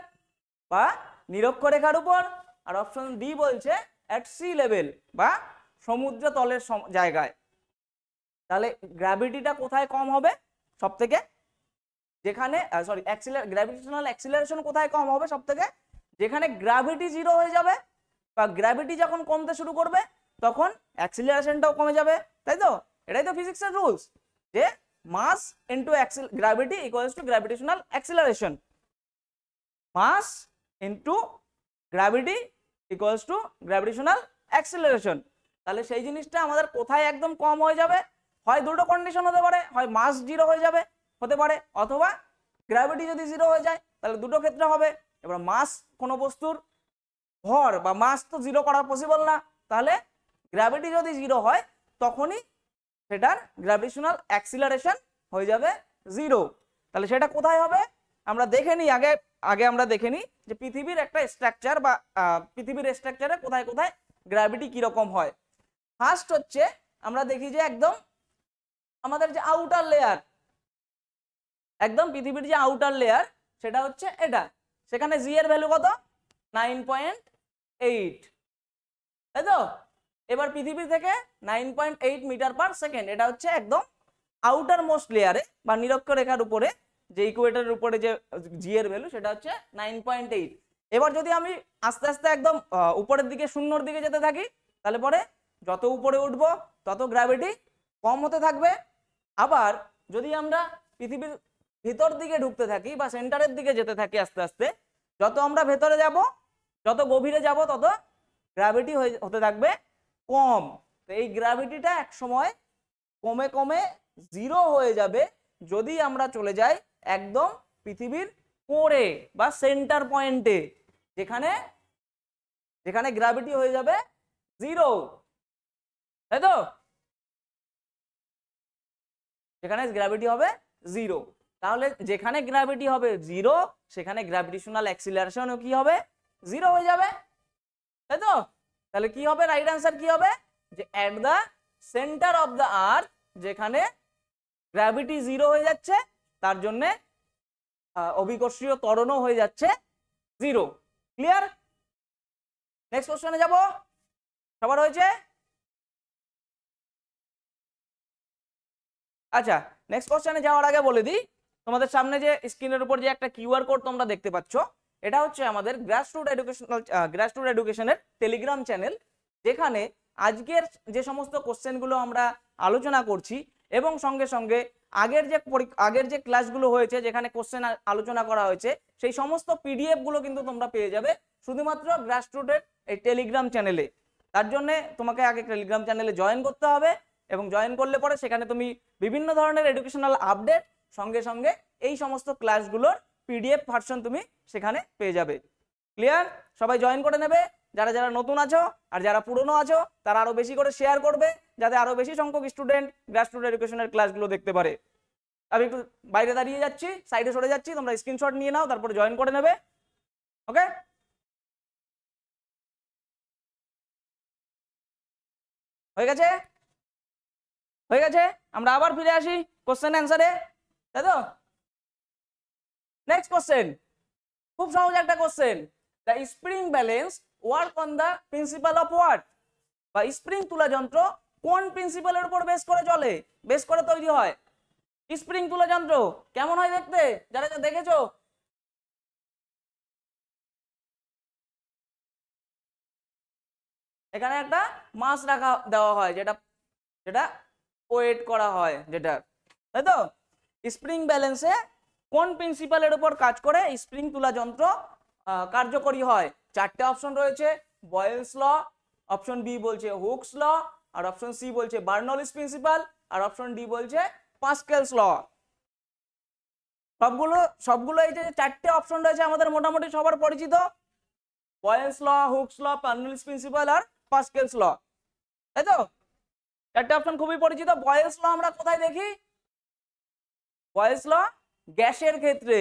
বা নিরক্ষরেখার উপর আর অপশন ডি বলছে অ্যাট সি লেভেল বা সমুদ্র তলের জায়গায় তাহলে গ্র্যাভিটিটা কোথায় কম হবে সব থেকে যেখানে সরি গ্র্যাভিটেশনাল অ্যাক্সিলারেশন কোথায় কম হবে সব থেকে যেখানে গ্র্যাভিটি জিরো হয়ে যাবে বা গ্র্যাভিটি যখন কমতে শুরু করবে তখন অ্যাক্সিলারেশনটাও কমে যাবে তাই তো এটাই তো ফিজিক্সের রুলস যে mass into gravity equals to gravitational acceleration mass into gravity equals to gravitational acceleration তাহলে সেই জিনিসটা আমাদের কোথায় একদম কম হয়ে যাবে হয় দুটো কন্ডিশন হতে পারে হয় মাস জিরো হয়ে যাবে হতে পারে অথবা গ্র্যাভিটি যদি জিরো হয়ে যায় তাহলে দুটো ক্ষেত্রে হবে এবার মাস কোনো বস্তুর ভর বা মাস তো জিরো করা পসিবল না তাহলে গ্র্যাভিটি যদি জিরো হয় তখনই সেটার গ্র্যাভিটেশনাল অ্যাক্সিলারেশন হয়ে যাবে জিরো তাহলে সেটা কোথায় হবে আমরা দেখে নিই আগে আগে আমরা দেখে নিই যে পৃথিবীর একটা স্ট্রাকচার বা পৃথিবীর স্ট্রাকচারে কোথায় কোথায় গ্র্যাভিটি কীরকম হয় ফার্স্ট হচ্ছে আমরা দেখি যে একদম আমাদের যে আউটার লেয়ার একদম পৃথিবীর যে আউটার লেয়ার সেটা হচ্ছে এটা সেখানে জি এর ভ্যালু কত নাইন পয়েন্ট এইট তাই তো এবার পৃথিবী থেকে nine point eight metre per second এটা হচ্ছে একদম আউটার মোস্ট লেয়ারে বা নিরক্ষরেখার উপরে যে ইকুয়েটারের উপরে যে জি এর ভ্যালু সেটা হচ্ছে নাইন পয়েন্ট এইট এবার যদি আমি আস্তে আস্তে একদম উপরের দিকে শূন্যর দিকে যেতে থাকি তাহলে পরে যত উপরে উঠব তত গ্র্যাভিটি কম হতে থাকবে আবার যদি আমরা পৃথিবীর ভিতর দিকে ঢুকতে থাকি বা সেন্টারের দিকে যেতে থাকি আস্তে আস্তে যত আমরা ভেতরে যাব যত গভীরে যাব তত গ্র্যাভিটি হতে থাকবে কম তো এই গ্র্যাভিটিটা এক সময় কমে কমে জিরো হয়ে যাবে যদি আমরা চলে যাই একদম পৃথিবীর কোরে বা সেন্টার পয়েন্টে যেখানে যেখানে গ্র্যাভিটি হয়ে যাবে জিরো তাই তো যেখানে গ্র্যাভিটি হবে জিরো তাহলে যেখানে গ্র্যাভিটি হবে জিরো সেখানে গ্র্যাভিটেশনাল অ্যাক্সিলারেশনও কি হবে জিরো হয়ে যাবে তাই তো তাহলে কি হবে রাইট অ্যান্সার কি হবে যে at the centre of the earth যেখানে গ্র্যাভিটি জিরো হয়ে যাচ্ছে তার জন্যে অভিকর্ষীয় তরণও হয়ে যাচ্ছে জিরো ক্লিয়ার নেক্সট কোশ্চেনে যাব সবার হয়েছে আচ্ছা নেক্সট কোশ্চেনে যাওয়ার আগে বলে দিই তোমাদের সামনে যে স্ক্রিনের উপর যে একটা কিউআর কোড তোমরা দেখতে পাচ্ছ এটা হচ্ছে আমাদের গ্রাসরুট এডুকেশনাল গ্রাসরুট এডুকেশনের টেলিগ্রাম চ্যানেল যেখানে আজকের যে সমস্ত কোশ্চেনগুলো আমরা আলোচনা করছি এবং সঙ্গে সঙ্গে আগের যে আগের যে ক্লাসগুলো হয়েছে যেখানে কোশ্চেন আলোচনা করা হয়েছে সেই সমস্ত পিডিএফগুলো কিন্তু তোমরা পেয়ে যাবে শুধুমাত্র গ্রাসরুটের এই টেলিগ্রাম চ্যানেলে তার জন্য তোমাকে আগে টেলিগ্রাম চ্যানেলে জয়েন করতে হবে এবং জয়েন করলে পরে সেখানে তুমি বিভিন্ন ধরনের এডুকেশনাল আপডেট সঙ্গে সঙ্গে এই সমস্ত ক্লাসগুলোর পিডিএফ ভার্সন তুমি সেখানে পেয়ে যাবে ক্লিয়ার সবাই জয়েন করে নেবে যারা যারা নতুন আছো আর যারা পুরনো আছো তারা আরো বেশি করে শেয়ার করবে যাতে আরো বেশি সংখ্যক স্টুডেন্ট গ্রাসরুট এডুকেশনের ক্লাসগুলো দেখতে পারে আমি একটু বাইরে দাঁড়িয়ে যাচ্ছি সাইডে সরে যাচ্ছি তোমরা স্ক্রিনশট নিয়ে নাও তারপরে জয়েন করে নেবে ওকে হয়ে গেছে হয়ে গেছে আমরা আবার ফিরে আসি কোশ্চেন অ্যান্সারে তাই নেক্সট কোশ্চেন খুব সহজ একটা question the spring balance work on the principle of what বা স্প্রিং তুলা যন্ত্র কোন প্রিন্সিপালের উপর বেশ করে চলে বেশ করে তৈরি হয় স্প্রিং তুলা যন্ত্র কেমন হয় দেখতে যারা যা দেখেছো এখানে একটা মাছ রাখা দেওয়া হয় যেটা যেটা ওয়েট করা হয় যেটা তাই তো স্প্রিং ব্যালেন্সে কোন প্রিন্সিপালের উপর কাজ করে স্প্রিং তুলা যন্ত্র কার্যকরী হয় চারটে অপশন রয়েছে বয়েলস ল অপশন বি বলছে হুকস ল আর অপশন সি বলছে বার্নলিস প্রিন্সিপাল আর অপশন ডি বলছে পাস্কেলস ল সবগুলো সবগুলো এই যে চারটে অপশন রয়েছে আমাদের মোটামুটি সবার পরিচিত বয়েলস ল হুকস ল পার্নলিস প্রিন্সিপাল আর পাস্কেলস ল তাই তো চারটে অপশন খুবই পরিচিত বয়েলস ল আমরা কোথায় দেখি বয়েস ল গ্যাসের ক্ষেত্রে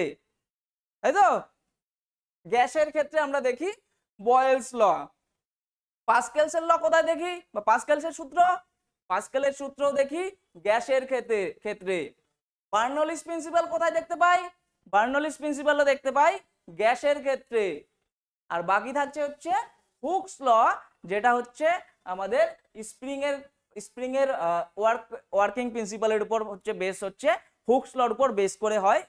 তাই তো গ্যাসের ক্ষেত্রে আমরা দেখি বয়েলস ল পাসকেলসের ল কোথায় দেখি বা পাসকেলসের সূত্র পাসকেলের সূত্র দেখি গ্যাসের ক্ষেত্রে ক্ষেত্রে বার্নলিস প্রিন্সিপাল কোথায় দেখতে পাই বার্নলিস প্রিন্সিপালও দেখতে পাই গ্যাসের ক্ষেত্রে আর বাকি থাকছে হচ্ছে হুকস ল যেটা হচ্ছে আমাদের স্প্রিং এর স্প্রিং এর ওয়ার্ক ওয়ার্কিং প্রিন্সিপালের উপর হচ্ছে বেস হচ্ছে হুকস লর উপর বেস করে হয়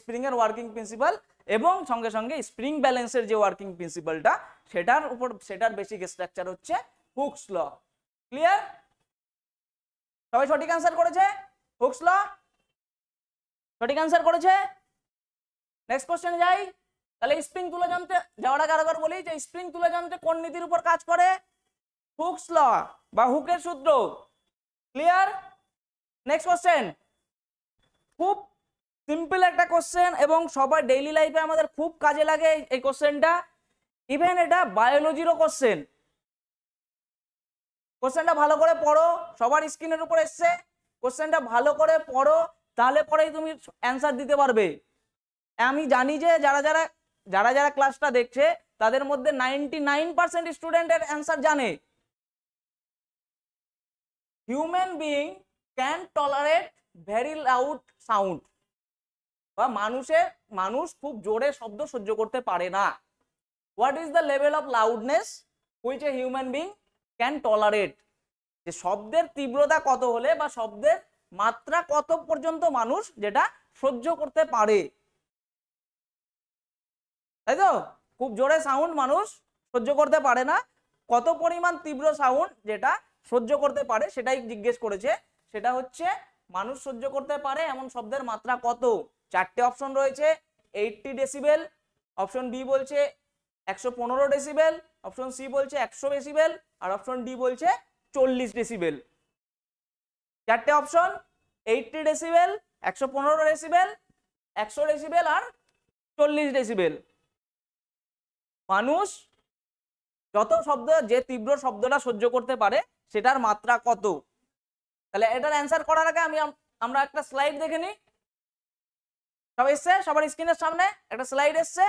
স্প্রিং এর ওয়ার্কিং প্রিন্সিপাল এবং সঙ্গে সঙ্গে স্প্রিং ব্যালেন্সের যে ওয়ার্কিং প্রিন্সিপালটা সেটার উপর সেটার বেসিক স্ট্রাকচার হচ্ছে হুকস ল ক্লিয়ার সবাই সঠিক অ্যান্সার করেছে হুকস ল সঠিক অ্যান্সার করেছে নেক্সট কোশ্চেনে যাই তাহলে স্প্রিং তুলে জানতে যাওয়ার আগে বলি যে স্প্রিং তুলে জানতে কোন নীতির উপর কাজ করে হুকস ল বা হুকের সূত্র ক্লিয়ার নেক্সট কোশ্চেন খুব সিম্পল একটা কোশ্চেন এবং সবার ডেইলি লাইফে আমাদের খুব কাজে লাগে এই কোশ্চেনটা ইভেন এটা বায়োলজিরও কোশ্চেন কোশ্চেনটা ভালো করে পড়ো সবার স্ক্রিনের উপর এসছে কোশ্চেনটা ভালো করে পড়ো তাহলে পরেই তুমি অ্যান্সার দিতে পারবে আমি জানি যে যারা যারা যারা যারা ক্লাসটা দেখছে তাদের মধ্যে নাইনটি নাইন পার্সেন্ট স্টুডেন্টের অ্যান্সার জানে human being can tolerate very loud sound বা মানুষের মানুষ খুব জোরে শব্দ সহ্য করতে পারে না what is the level of loudness which a human being can tolerate যে শব্দের তীব্রতা কত হলে বা শব্দের মাত্রা কত পর্যন্ত মানুষ যেটা সহ্য করতে পারে তাই তো খুব জোরে সাউন্ড মানুষ সহ্য করতে পারে না কত পরিমাণ তীব্র সাউন্ড যেটা সহ্য করতে পারে সেটাই জিজ্ঞেস করেছে সেটা হচ্ছে মানুষ সহ্য করতে পারে এমন শব্দের মাত্রা কত চারটে অপশন রয়েছে এইটটি ডেসিবেল অপশন বি বলছে একশো পনেরো ডেসিবেল অপশন সি বলছে একশো ডেসিবেল আর অপশন ডি বলছে চল্লিশ ডেসিবেল চারটে অপশন এইটটি ডেসিবেল একশো পনেরো ডেসিবেল একশো ডেসিবেল আর চল্লিশ ডেসিবেল মানুষ যত শব্দ যে তীব্র শব্দটা সহ্য করতে পারে সেটার মাত্রা কত তাহলে এটার অ্যান্সার করার আগে আমি আমরা একটা স্লাইড দেখে নিই সব এসছে সবার স্ক্রিনের সামনে একটা স্লাইড এসছে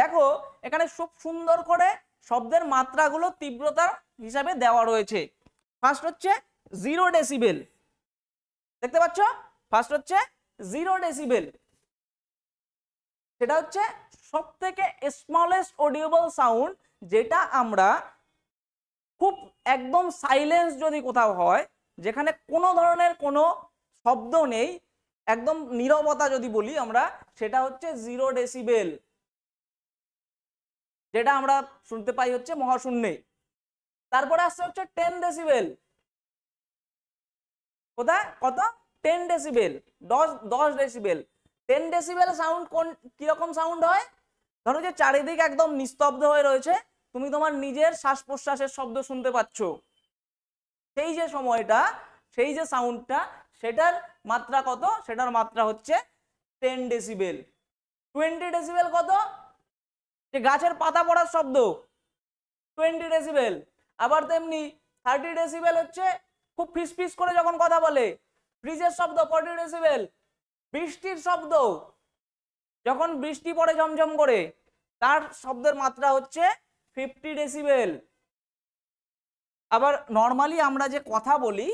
দেখো এখানে খুব সুন্দর করে শব্দের মাত্রাগুলো তীব্রতার হিসাবে দেওয়া রয়েছে ফার্স্ট হচ্ছে জিরো ডেসিবেল দেখতে পাচ্ছ ফার্স্ট হচ্ছে জিরো ডেসিবেল সেটা হচ্ছে সব থেকে স্মলেস্ট অডিওবল সাউন্ড যেটা আমরা খুব একদম সাইলেন্স যদি কোথাও হয় যেখানে কোনো ধরনের কোনো শব্দ নেই একদম নিরবতা যদি বলি আমরা সেটা হচ্ছে জিরো ডেসিবেল যেটা আমরা শুনতে পাই হচ্ছে মহাশূন্য তারপরে আসছে হচ্ছে টেন ডেসিবেল কোথায় কত টেন ডেসিবেল দশ দশ ডেসিবেল টেন ডেসিবেল সাউন্ড কোন কিরকম সাউন্ড হয় ধরো যে চারিদিক একদম নিস্তব্ধ হয়ে রয়েছে তুমি তোমার নিজের শ্বাস প্রশ্বাসের শব্দ শুনতে পাচ্ছ সেই যে সময়টা সেই যে সাউন্ডটা সেটার মাত্রা কত সেটার মাত্রা হচ্ছে টেন ডেসিবেল টোয়েন্টি ডেসিবেল কত যে গাছের পাতা পড়ার শব্দ টোয়েন্টি ডেসিবেল আবার তেমনি থার্টি ডেসিবেল হচ্ছে খুব ফিস ফিস করে যখন কথা বলে ফ্রিজের শব্দ ফর্টি ডেসিবেল বৃষ্টির শব্দ যখন বৃষ্টি পড়ে ঝমঝম করে তার শব্দের মাত্রা হচ্ছে ফিফটি ডেসিবেল আবার নর্মালি আমরা যে কথা বলি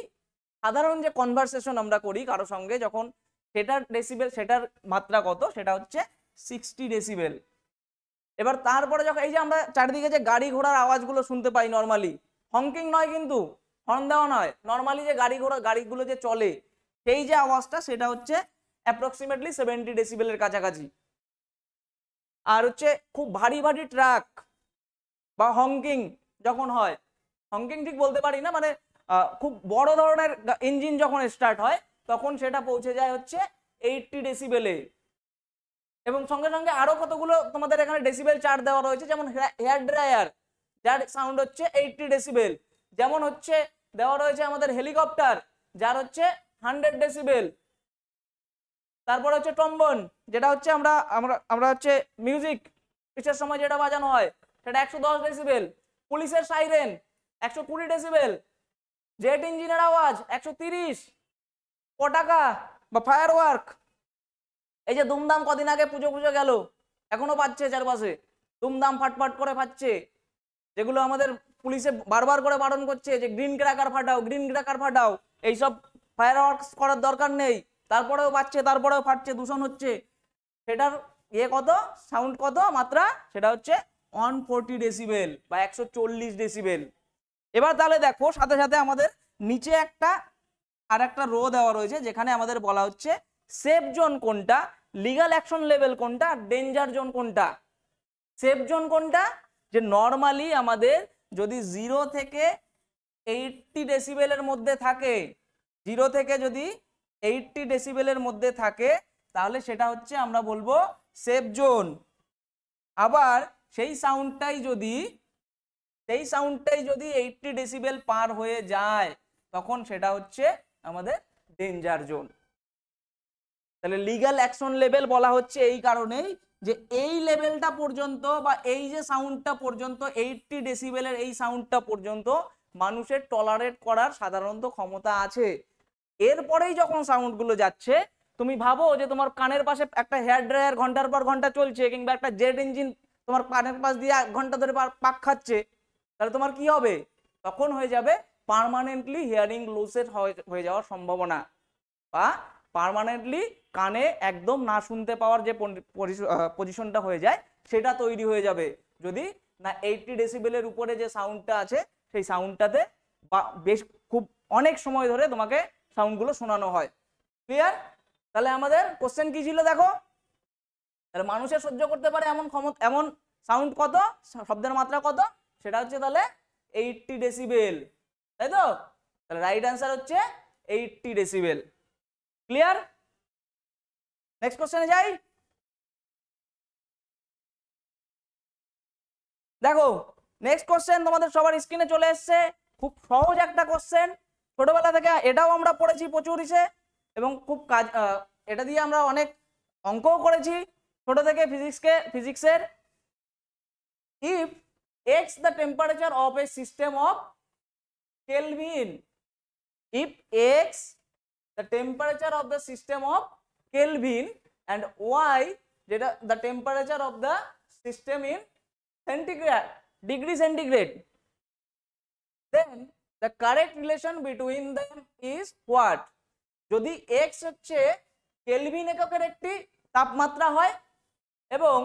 সাধারণ যে কনভারসেশন আমরা করি কারো সঙ্গে যখন সেটার ডেসিবেল সেটার মাত্রা কত সেটা হচ্ছে সিক্সটি ডেসিবেল এবার তারপরে যখন এই যে আমরা চারিদিকে যে গাড়ি ঘোড়ার আওয়াজগুলো শুনতে পাই নর্মালি হংকিং নয় কিন্তু হর্ন দেওয়া নয় নর্মালি যে গাড়ি ঘোড়া গাড়িগুলো যে চলে সেই যে আওয়াজটা সেটা হচ্ছে অ্যাপ্রক্সিমেটলি সেভেন্টি ডেসিবেলের কাছাকাছি আর হচ্ছে খুব ভারী ভারী ট্রাক বা হংকিং যখন হয় হংকিং ঠিক বলতে পারি না মানে খুব বড় ধরনের ইঞ্জিন যখন স্টার্ট হয় তখন সেটা পৌঁছে যায় হচ্ছে এইটটি ডেসিবেলে এবং সঙ্গে সঙ্গে আরও কতগুলো তোমাদের এখানে ডেসিবেল চার্ট দেওয়া রয়েছে যেমন হেয়ার ড্রায়ার যার সাউন্ড হচ্ছে এইটটি ডেসিবেল যেমন হচ্ছে দেওয়া রয়েছে আমাদের হেলিকপ্টার যার হচ্ছে হান্ড্রেড ডেসিবেল তারপরে হচ্ছে টম্বন যেটা হচ্ছে আমরা আমরা আমরা হচ্ছে মিউজিক পিসের সময় যেটা বাজানো হয় সেটা একশো দশ ডেসিবেল পুলিশের সাইরেন একশো কুড়ি ডেসিবেল জেট ইঞ্জিনের আওয়াজ একশো তিরিশ পটাকা বা ফায়ার ওয়ার্ক এই যে দুমদাম কদিন আগে পুজো পুজো গেল এখনো পাচ্ছে চারপাশে দুমদাম ফাটফাট করে ফাটছে যেগুলো আমাদের পুলিশে বারবার করে বারণ করছে যে গ্রিন ক্র্যাকার ফাটাও গ্রিন ক্র্যাকার ফাটাও এইসব ফায়ার ওয়ার্কস করার দরকার নেই তারপরেও পাচ্ছে তারপরেও ফাটছে দূষণ হচ্ছে সেটার ইয়ে কত সাউন্ড কত মাত্রা সেটা হচ্ছে ওয়ান ফোরটি ডেসিবেল বা একশো চল্লিশ ডেসিবেল এবার তাহলে দেখো সাথে সাথে আমাদের নিচে একটা আর একটা রো দেওয়া রয়েছে যেখানে আমাদের বলা হচ্ছে সেফ জোন কোনটা লিগাল অ্যাকশন লেভেল কোনটা ডেঞ্জার জোন কোনটা সেফ জোন কোনটা যে নর্মালি আমাদের যদি জিরো থেকে এইটটি ডেসিবেলের মধ্যে থাকে জিরো থেকে যদি এইটটি ডেসিবেলের মধ্যে থাকে তাহলে সেটা হচ্ছে আমরা বলবো সেফ জোন আবার সেই সাউন্ডটাই যদি সেই সাউন্ডটাই যদি এইটটি ডেসিবেল পার হয়ে যায় তখন সেটা হচ্ছে আমাদের ডেঞ্জার জোন তাহলে লিগাল অ্যাকশন লেভেল বলা হচ্ছে এই কারণেই যে এই লেভেলটা পর্যন্ত বা এই যে সাউন্ডটা পর্যন্ত এইটটি ডেসিবেলের এই সাউন্ডটা পর্যন্ত মানুষের টলারেট করার সাধারণত ক্ষমতা আছে এরপরেই যখন সাউন্ডগুলো যাচ্ছে তুমি ভাবো যে তোমার কানের পাশে একটা হেয়ার ড্রায়ার ঘন্টার পর ঘন্টা চলছে কিংবা একটা জেট ইঞ্জিন তোমার কানের পাশ দিয়ে এক ঘন্টা ধরে পাক খাচ্ছে তাহলে তোমার কি হবে তখন হয়ে যাবে পারমানেন্টলি হিয়ারিং লুসের হয়ে যাওয়ার সম্ভাবনা বা পারমানেন্টলি কানে একদম না শুনতে পাওয়ার যে পজিশনটা হয়ে যায় সেটা তৈরি হয়ে যাবে যদি না এইটটি ডেসিবেলের উপরে যে সাউন্ডটা আছে সেই সাউন্ডটাতে বা বেশ খুব অনেক সময় ধরে তোমাকে সাউন্ডগুলো শোনানো হয় ক্লিয়ার তাহলে আমাদের কোশ্চেন কি ছিল দেখো তাহলে মানুষের সহ্য করতে পারে এমন ক্ষমতা এমন সাউন্ড কত শব্দের মাত্রা কত সেটা হচ্ছে তাহলে এইটটি ডেসিবেল তাই তো তাহলে রাইট অ্যান্সার হচ্ছে এইটটি ডেসিবেল ক্লিয়ার নেক্সট কোশ্চেনে যাই দেখো নেক্সট কোশ্চেন তোমাদের সবার স্ক্রিনে চলে এসছে খুব সহজ একটা কোশ্চেন ছোটবেলা থেকে এটাও আমরা পড়েছি প্রচুর ইসে এবং খুব কাজ এটা দিয়ে আমরা অনেক অঙ্কও করেছি ছোট থেকে ফিজিক্সকে ফিজিক্সের if x the temperature of a system of Kelvin. If x the temperature of the system of Kelvin and y the temperature of the system in centigrade degree centigrade then the correct relation between them is what যদি x হচ্ছে Kelvin এককের একটি তাপমাত্রা হয় এবং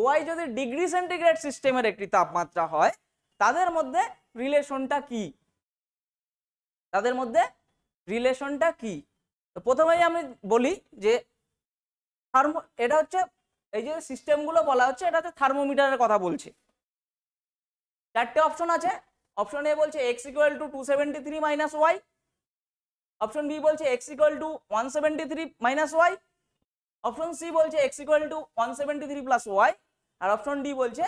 Y যদি degree centigrade সিস্টেমের একটি তাপমাত্রা হয় তাদের মধ্যে রিলেশনটা কি তাদের মধ্যে রিলেশনটা কি তো প্রথমেই আমি বলি যে থার্মো এটা হচ্ছে এই যে সিস্টেমগুলো বলা হচ্ছে এটাতে থার্মোমিটারের কথা বলছে চারটে অপশন আছে অপশন এ বলছে X equal to two seventy three minus Y option B বলছে X equal to one seventy three minus Y option C বলছে X equal to one seventy three plus Y আর option D বলছে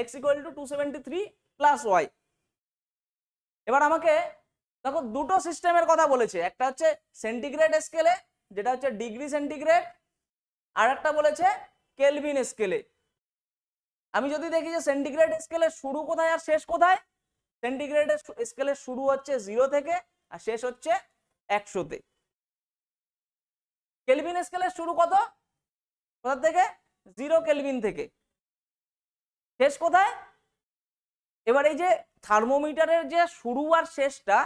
X equal to two seventy three plus Y এবার আমাকে দেখো দুটো সিস্টেমের কথা বলেছে একটা হচ্ছে সেন্টিগ্রেড স্কেলে যেটা হচ্ছে ডিগ্রি সেন্টিগ্রেড আর একটা বলেছে কেলভিন স্কেলে আমি যদি দেখি যে সেন্টিগ্রেড স্কেলে শুরু কোথায় আর শেষ কোথায় সেন্টিগ্রেড স্কেলে শুরু হচ্ছে জিরো থেকে আর শেষ হচ্ছে একশোতে কেলভিন স্কেলের শুরু কত কোথার থেকে জিরো কেলভিন থেকে শেষ কোথায় এবার এই যে থার্মোমিটারের যে শুরু আর শেষটা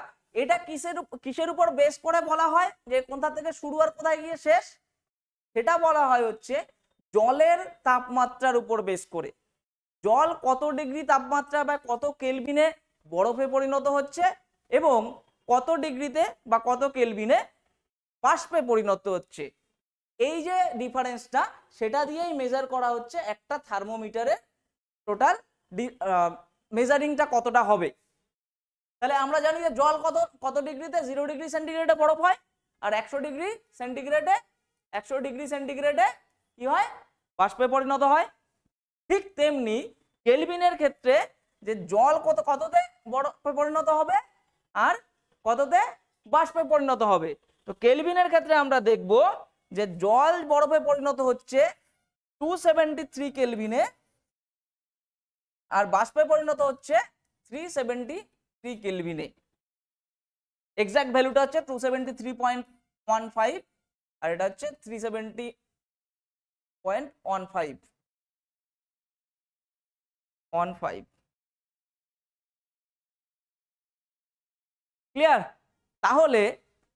এটা কিসের কিসের উপর বেশ করে বলা হয় যে কোথা থেকে শুরু আর কোথায় গিয়ে শেষ সেটা বলা হয় হচ্ছে জলের তাপমাত্রার উপর বেশ করে জল কত ডিগ্রি তাপমাত্রা বা কত কেলভিনে বরফে পরিণত হচ্ছে এবং কত ডিগ্রিতে বা কত কেলভিনে বাষ্পে পরিণত হচ্ছে এই যে ডিফারেন্সটা সেটা দিয়েই মেজার করা হচ্ছে একটা থার্মোমিটারের টোটাল মেজারিংটা কতটা হবে তাহলে আমরা জানি যে জল কত কত ডিগ্রিতে জিরো ডিগ্রি সেন্টিগ্রেডে বরফ হয় আর একশো ডিগ্রি সেন্টিগ্রেডে একশো ডিগ্রি সেন্টিগ্রেডে কি হয় বাষ্পে পরিণত হয় ঠিক তেমনি কেলভিনের ক্ষেত্রে যে জল কত কততে বরফে পরিণত হবে আর কততে বাষ্পে পরিণত হবে তো কেলভিনের ক্ষেত্রে আমরা দেখব যে জল বরফে পরিণত হচ্ছে টু সেভেন্টি থ্রি কেলভিনে আর বাষ্পে পরিণত হচ্ছে থ্রি সেভেন্টি থ্রি কেলভিনে এক্স্যাক্ট ভ্যালুটা হচ্ছে two seventy three point one five আর এটা হচ্ছে three seventy point one five one five clear তাহলে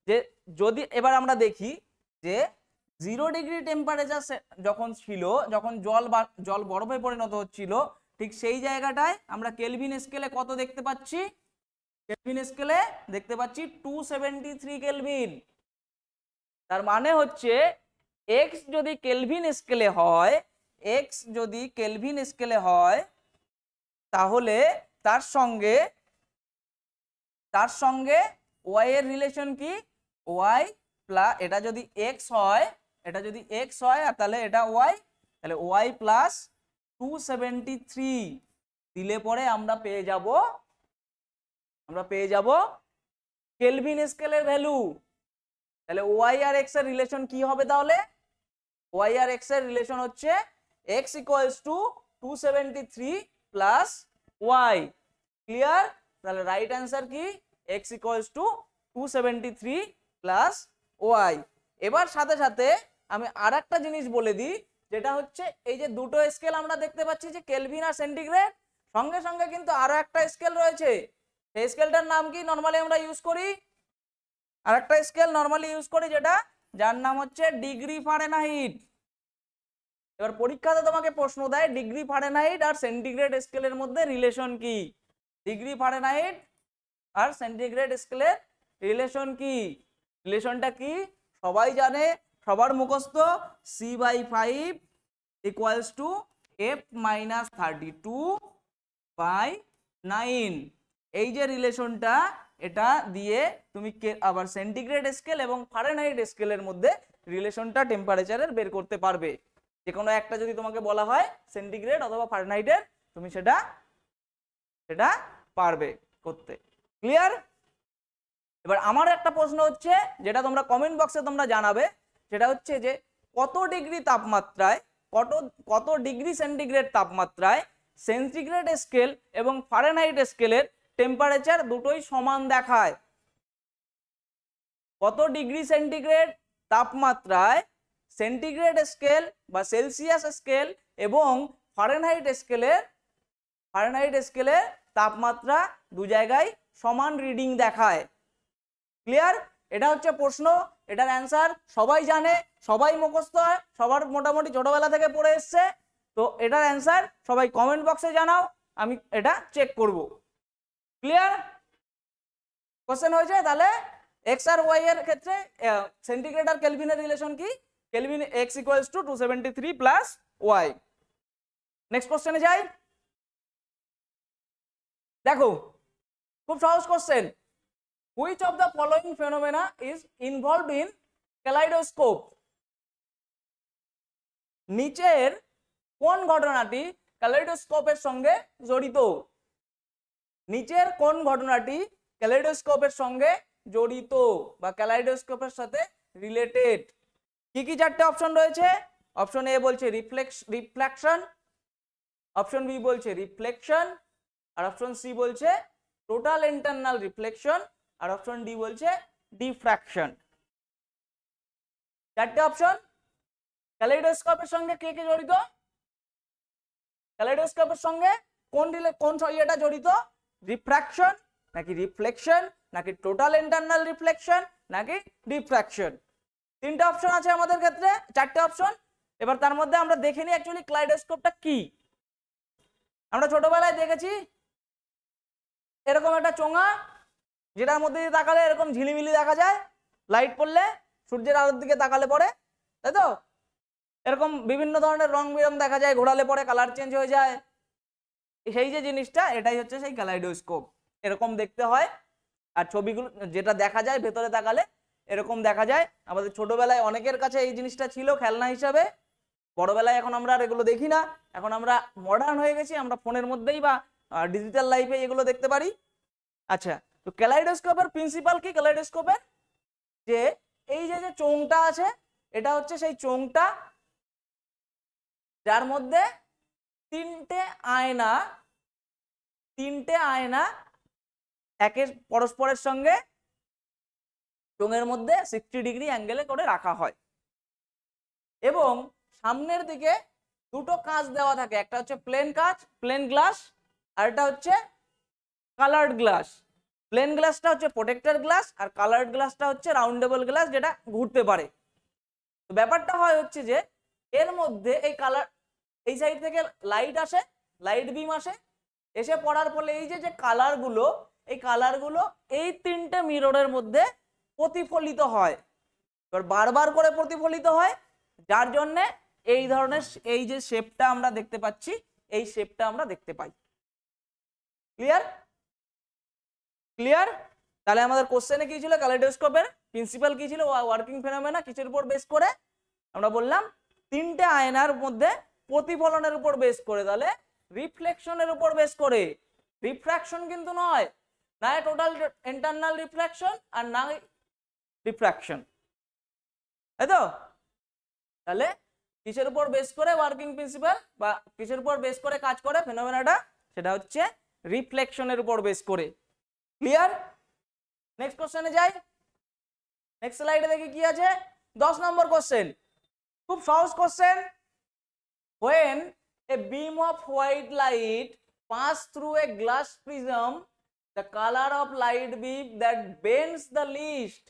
যে যদি এবার আমরা দেখি যে জিরো ডিগ্রি টেম্পারেচার যখন ছিল যখন জল বা জল বরফে পরিণত হচ্ছিল ঠিক সেই জায়গাটায় আমরা কেলভিন স্কেলে কত দেখতে পাচ্ছি কেলভিন স্কেলে দেখতে পাচ্ছি টু সেভেন্টি থ্রি কেলভিন তার মানে হচ্ছে এক্স যদি কেলভিন স্কেলে হয় এক্স যদি কেলভিন স্কেলে হয় তাহলে তার সঙ্গে তার সঙ্গে ওয়াই এর রিলেশন কি ওয়াই প্লাস এটা যদি এক্স হয় এটা যদি এক্স হয় তাহলে এটা ওয়াই তাহলে Y plus two seventy three দিলে পরে আমরা পেয়ে যাব আমরা পেয়ে যাব কেলভিন স্কেলের ভ্যালু তাহলে ওয়াই আর এক্স এর রিলেশন কি হবে তাহলে ওয়াই আর এক্স এর রিলেশন হচ্ছে X equals to two seventy three plus Y clear তাহলে রাইট অ্যান্সার কি X equals to two seventy three plus Y এবার সাথে সাথে আমি আর জিনিস বলে দিই যেটা হচ্ছে এই যে দুটো স্কেল আমরা দেখতে পাচ্ছি যে কেলভিন আর সেন্টিগ্রেড সঙ্গে সঙ্গে কিন্তু আরো একটা স্কেল রয়েছে সেই স্কেলটার নাম কি নর্মালি আমরা ইউজ করি আর একটা স্কেল নর্মালি ইউজ করি যেটা যার নাম হচ্ছে ডিগ্রি ফারেনহাইট এবার পরীক্ষাতে তোমাকে প্রশ্ন দেয় ডিগ্রি ফারেনহাইট আর সেন্টিগ্রেড স্কেলের মধ্যে রিলেশন কি ডিগ্রি ফারেনহাইট আর সেন্টিগ্রেড স্কেলের রিলেশন কি রিলেশনটা কি সবাই জানে সবার মুখস্থ C by five equals to F minus thirty two by nine এই যে রিলেশনটা এটা দিয়ে তুমি আবার সেন্টিগ্রেড স্কেল এবং ফারেনহাইট স্কেলের মধ্যে রিলেশনটা টেম্পারেচারের বের করতে পারবে যে কোনো একটা যদি তোমাকে বলা হয় সেন্টিগ্রেড অথবা ফারেনহাইটের তুমি সেটা সেটা পারবে করতে ক্লিয়ার এবার আমার একটা প্রশ্ন হচ্ছে যেটা তোমরা কমেন্ট বক্সে তোমরা জানাবে সেটা হচ্ছে যে কত ডিগ্রি তাপমাত্রায় কত কত ডিগ্রি সেন্টিগ্রেড তাপমাত্রায় সেন্টিগ্রেড স্কেল এবং ফারেনহাইট স্কেলের টেম্পারেচার দুটোই সমান দেখায় কত ডিগ্রি সেন্টিগ্রেড তাপমাত্রায় সেন্টিগ্রেড স্কেল বা সেলসিয়াস স্কেল এবং ফারেনহাইট স্কেলের ফারেনহাইট স্কেলের তাপমাত্রা দু জায়গায় সমান রিডিং দেখায় ক্লিয়ার এটা হচ্ছে প্রশ্ন এটার অ্যান্সার সবাই জানে সবাই মুখস্থ হয় সবার মোটামুটি ছোটবেলা থেকে পড়ে এসছে তো এটার অ্যান্সার সবাই কমেন্ট বক্সে জানাও আমি এটা চেক করব ক্লিয়ার কোশ্চেন হয়েছে তাহলে এক্স আর ওয়াই এর ক্ষেত্রে সেন্টিগ্রেড আর কেলভিনের রিলেশন কি Kelvin X equals to two seventy three plus Y next কোশ্চেনে যাই দেখো খুব সহজ question which of the following phenomena is involved in kaleidoscope নিচের কোন ঘটনাটি ক্যালেডোস্কোপের সঙ্গে জড়িত নিচের কোন ঘটনাটি ক্যালেডোস্কোপের সঙ্গে জড়িত বা ক্যালাইডোস্কোপের সাথে রিলেটেড কি কি চারটে অপশন রয়েছে অপশন এ বলছে রিফ্লেক্স রিফ্লেকশন অপশন বি বলছে রিফ্লেকশন আর অপশন সি বলছে টোটাল ইন্টারনাল রিফ্লেকশন আর অপশন ডি বলছে ডিফ্র্যাকশন চারটে অপশন ক্যালেডোস্কোপের সঙ্গে কে কে জড়িত ক্যালেডোস্কোপের সঙ্গে কোন কোন ইয়েটা জড়িত রিফ্র্যাকশন নাকি রিফ্লেকশন নাকি টোটাল ইন্টারনাল রিফ্লেকশন নাকি ডিফ্র্যাকশন তিনটে অপশন আছে আমাদের ক্ষেত্রে চারটে অপশন এবার তার মধ্যে আমরা দেখে নিই অ্যাকচুয়ালি ক্লাইডোস্কোপটা কি আমরা ছোটবেলায় দেখেছি এরকম একটা চোঙা যেটার মধ্যে দিয়ে তাকালে এরকম ঝিলিমিলি দেখা যায় লাইট পড়লে সূর্যের আলোর দিকে তাকালে পরে তাই তো এরকম বিভিন্ন ধরনের রং বেরং দেখা যায় ঘোরালে পরে কালার চেঞ্জ হয়ে যায় সেই যে জিনিসটা এটাই হচ্ছে সেই ক্যালাইডোস্কোপ এরকম দেখতে হয় আর ছবিগুলো যেটা দেখা যায় ভেতরে তাকালে এরকম দেখা যায় আমাদের ছোটবেলায় অনেকের কাছে এই জিনিসটা ছিল খেলনা হিসাবে বড়বেলায় এখন আমরা আর এগুলো দেখি না এখন আমরা মডার্ন হয়ে গেছি আমরা ফোনের মধ্যেই বা ডিজিটাল লাইফে এগুলো দেখতে পারি আচ্ছা তো ক্যালাইডোস্কোপের প্রিন্সিপাল কি ক্যালাইডোস্কোপের যে এই যে যে চোঙটা আছে এটা হচ্ছে সেই চোঙটা যার মধ্যে তিনটে আয়না তিনটে আয়না একের পরস্পরের সঙ্গে চোঙের মধ্যে সিক্সটি ডিগ্রি অ্যাঙ্গেলে করে রাখা হয় এবং সামনের দিকে দুটো কাঁচ দেওয়া থাকে একটা হচ্ছে প্লেন কাঁচ প্লেন গ্লাস আর এটা হচ্ছে কালার্ড গ্লাস প্লেন গ্লাসটা হচ্ছে প্রোটেক্টর গ্লাস আর কালার্ড গ্লাসটা হচ্ছে রাউন্ডেবল গ্লাস যেটা ঘুরতে পারে তো ব্যাপারটা হয় হচ্ছে যে এর মধ্যে এই কালার এই সাইড থেকে লাইট আসে লাইট বিম আসে এসে পড়ার ফলে এই যে যে কালারগুলো এই কালারগুলো এই তিনটে মিররের মধ্যে প্রতিফলিত হয় এবার বারবার করে প্রতিফলিত হয় যার জন্যে এই ধরনের এই যে শেপটা আমরা দেখতে পাচ্ছি এই শেপটা আমরা দেখতে পাই ক্লিয়ার ক্লিয়ার তাহলে আমাদের কোশ্চেনে কি ছিল কালেডোস্কোপের প্রিন্সিপাল কি ছিল ওয়ার্কিং ফেনোমেনা কিসের উপর বেস করে আমরা বললাম তিনটে আয়নার মধ্যে প্রতিফলনের উপর বেস করে তাহলে রিফ্লেকশনের উপর বেস করে রিফ্র্যাকশন কিন্তু নয় না টোটাল ইন্টারনাল রিফ্র্যাকশন আর না রিফ্র্যাকশন তাই তো তাহলে কিসের উপর বেস করে ওয়ার্কিং প্রিন্সিপাল বা কিসের উপর বেস করে কাজ করে ফেনোমেনাটা সেটা হচ্ছে রিফ্লেকশনের উপর বেস করে ক্লিয়ার নেক্সট কোশ্চেনে যাই নেক্সট স্লাইডে দেখি কি আছে দশ নম্বর কোশ্চেন খুব সহজ question when a beam of white light pass through a glass prism the colour of light beam that bends the least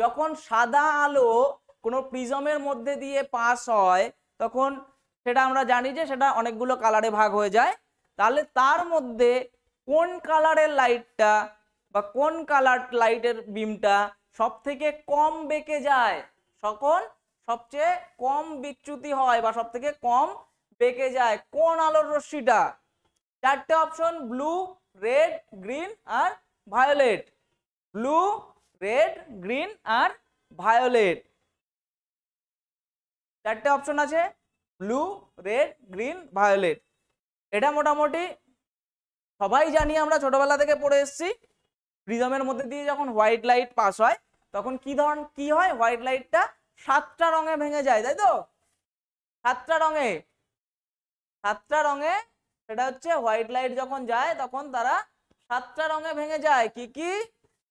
যখন সাদা আলো কোনো প্রিজমের মধ্যে দিয়ে পাস হয় তখন সেটা আমরা জানি যে সেটা অনেকগুলো কালারে ভাগ হয়ে যায় তাহলে তার মধ্যে কোন কালারের লাইটটা বা কোন কালার লাইটের বিমটা সব থেকে কম বেঁকে যায় সকল সবচেয়ে কম বিচ্যুতি হয় বা সব থেকে কম বেঁকে যায় কোন আলোর রশ্মিটা চারটে অপশন ব্লু রেড গ্রিন আর ভায়োলেট ব্লু রেড গ্রিন আর ভায়োলেট চারটে অপশন আছে ব্লু রেড গ্রিন ভায়োলেট এটা মোটামুটি সবাই জানি আমরা ছোটবেলা থেকে পড়ে এসেছি প্রিজমের মধ্যে দিয়ে যখন হোয়াইট লাইট পাস হয় তখন কি ধরন কি হয় হোয়াইট লাইটটা সাতটা রঙে ভেঙে যায় তাই তো সাতটা রঙে সাতটা রঙে সেটা হচ্ছে হোয়াইট লাইট যখন যায় তখন তারা সাতটা রঙে ভেঙে যায় কি কি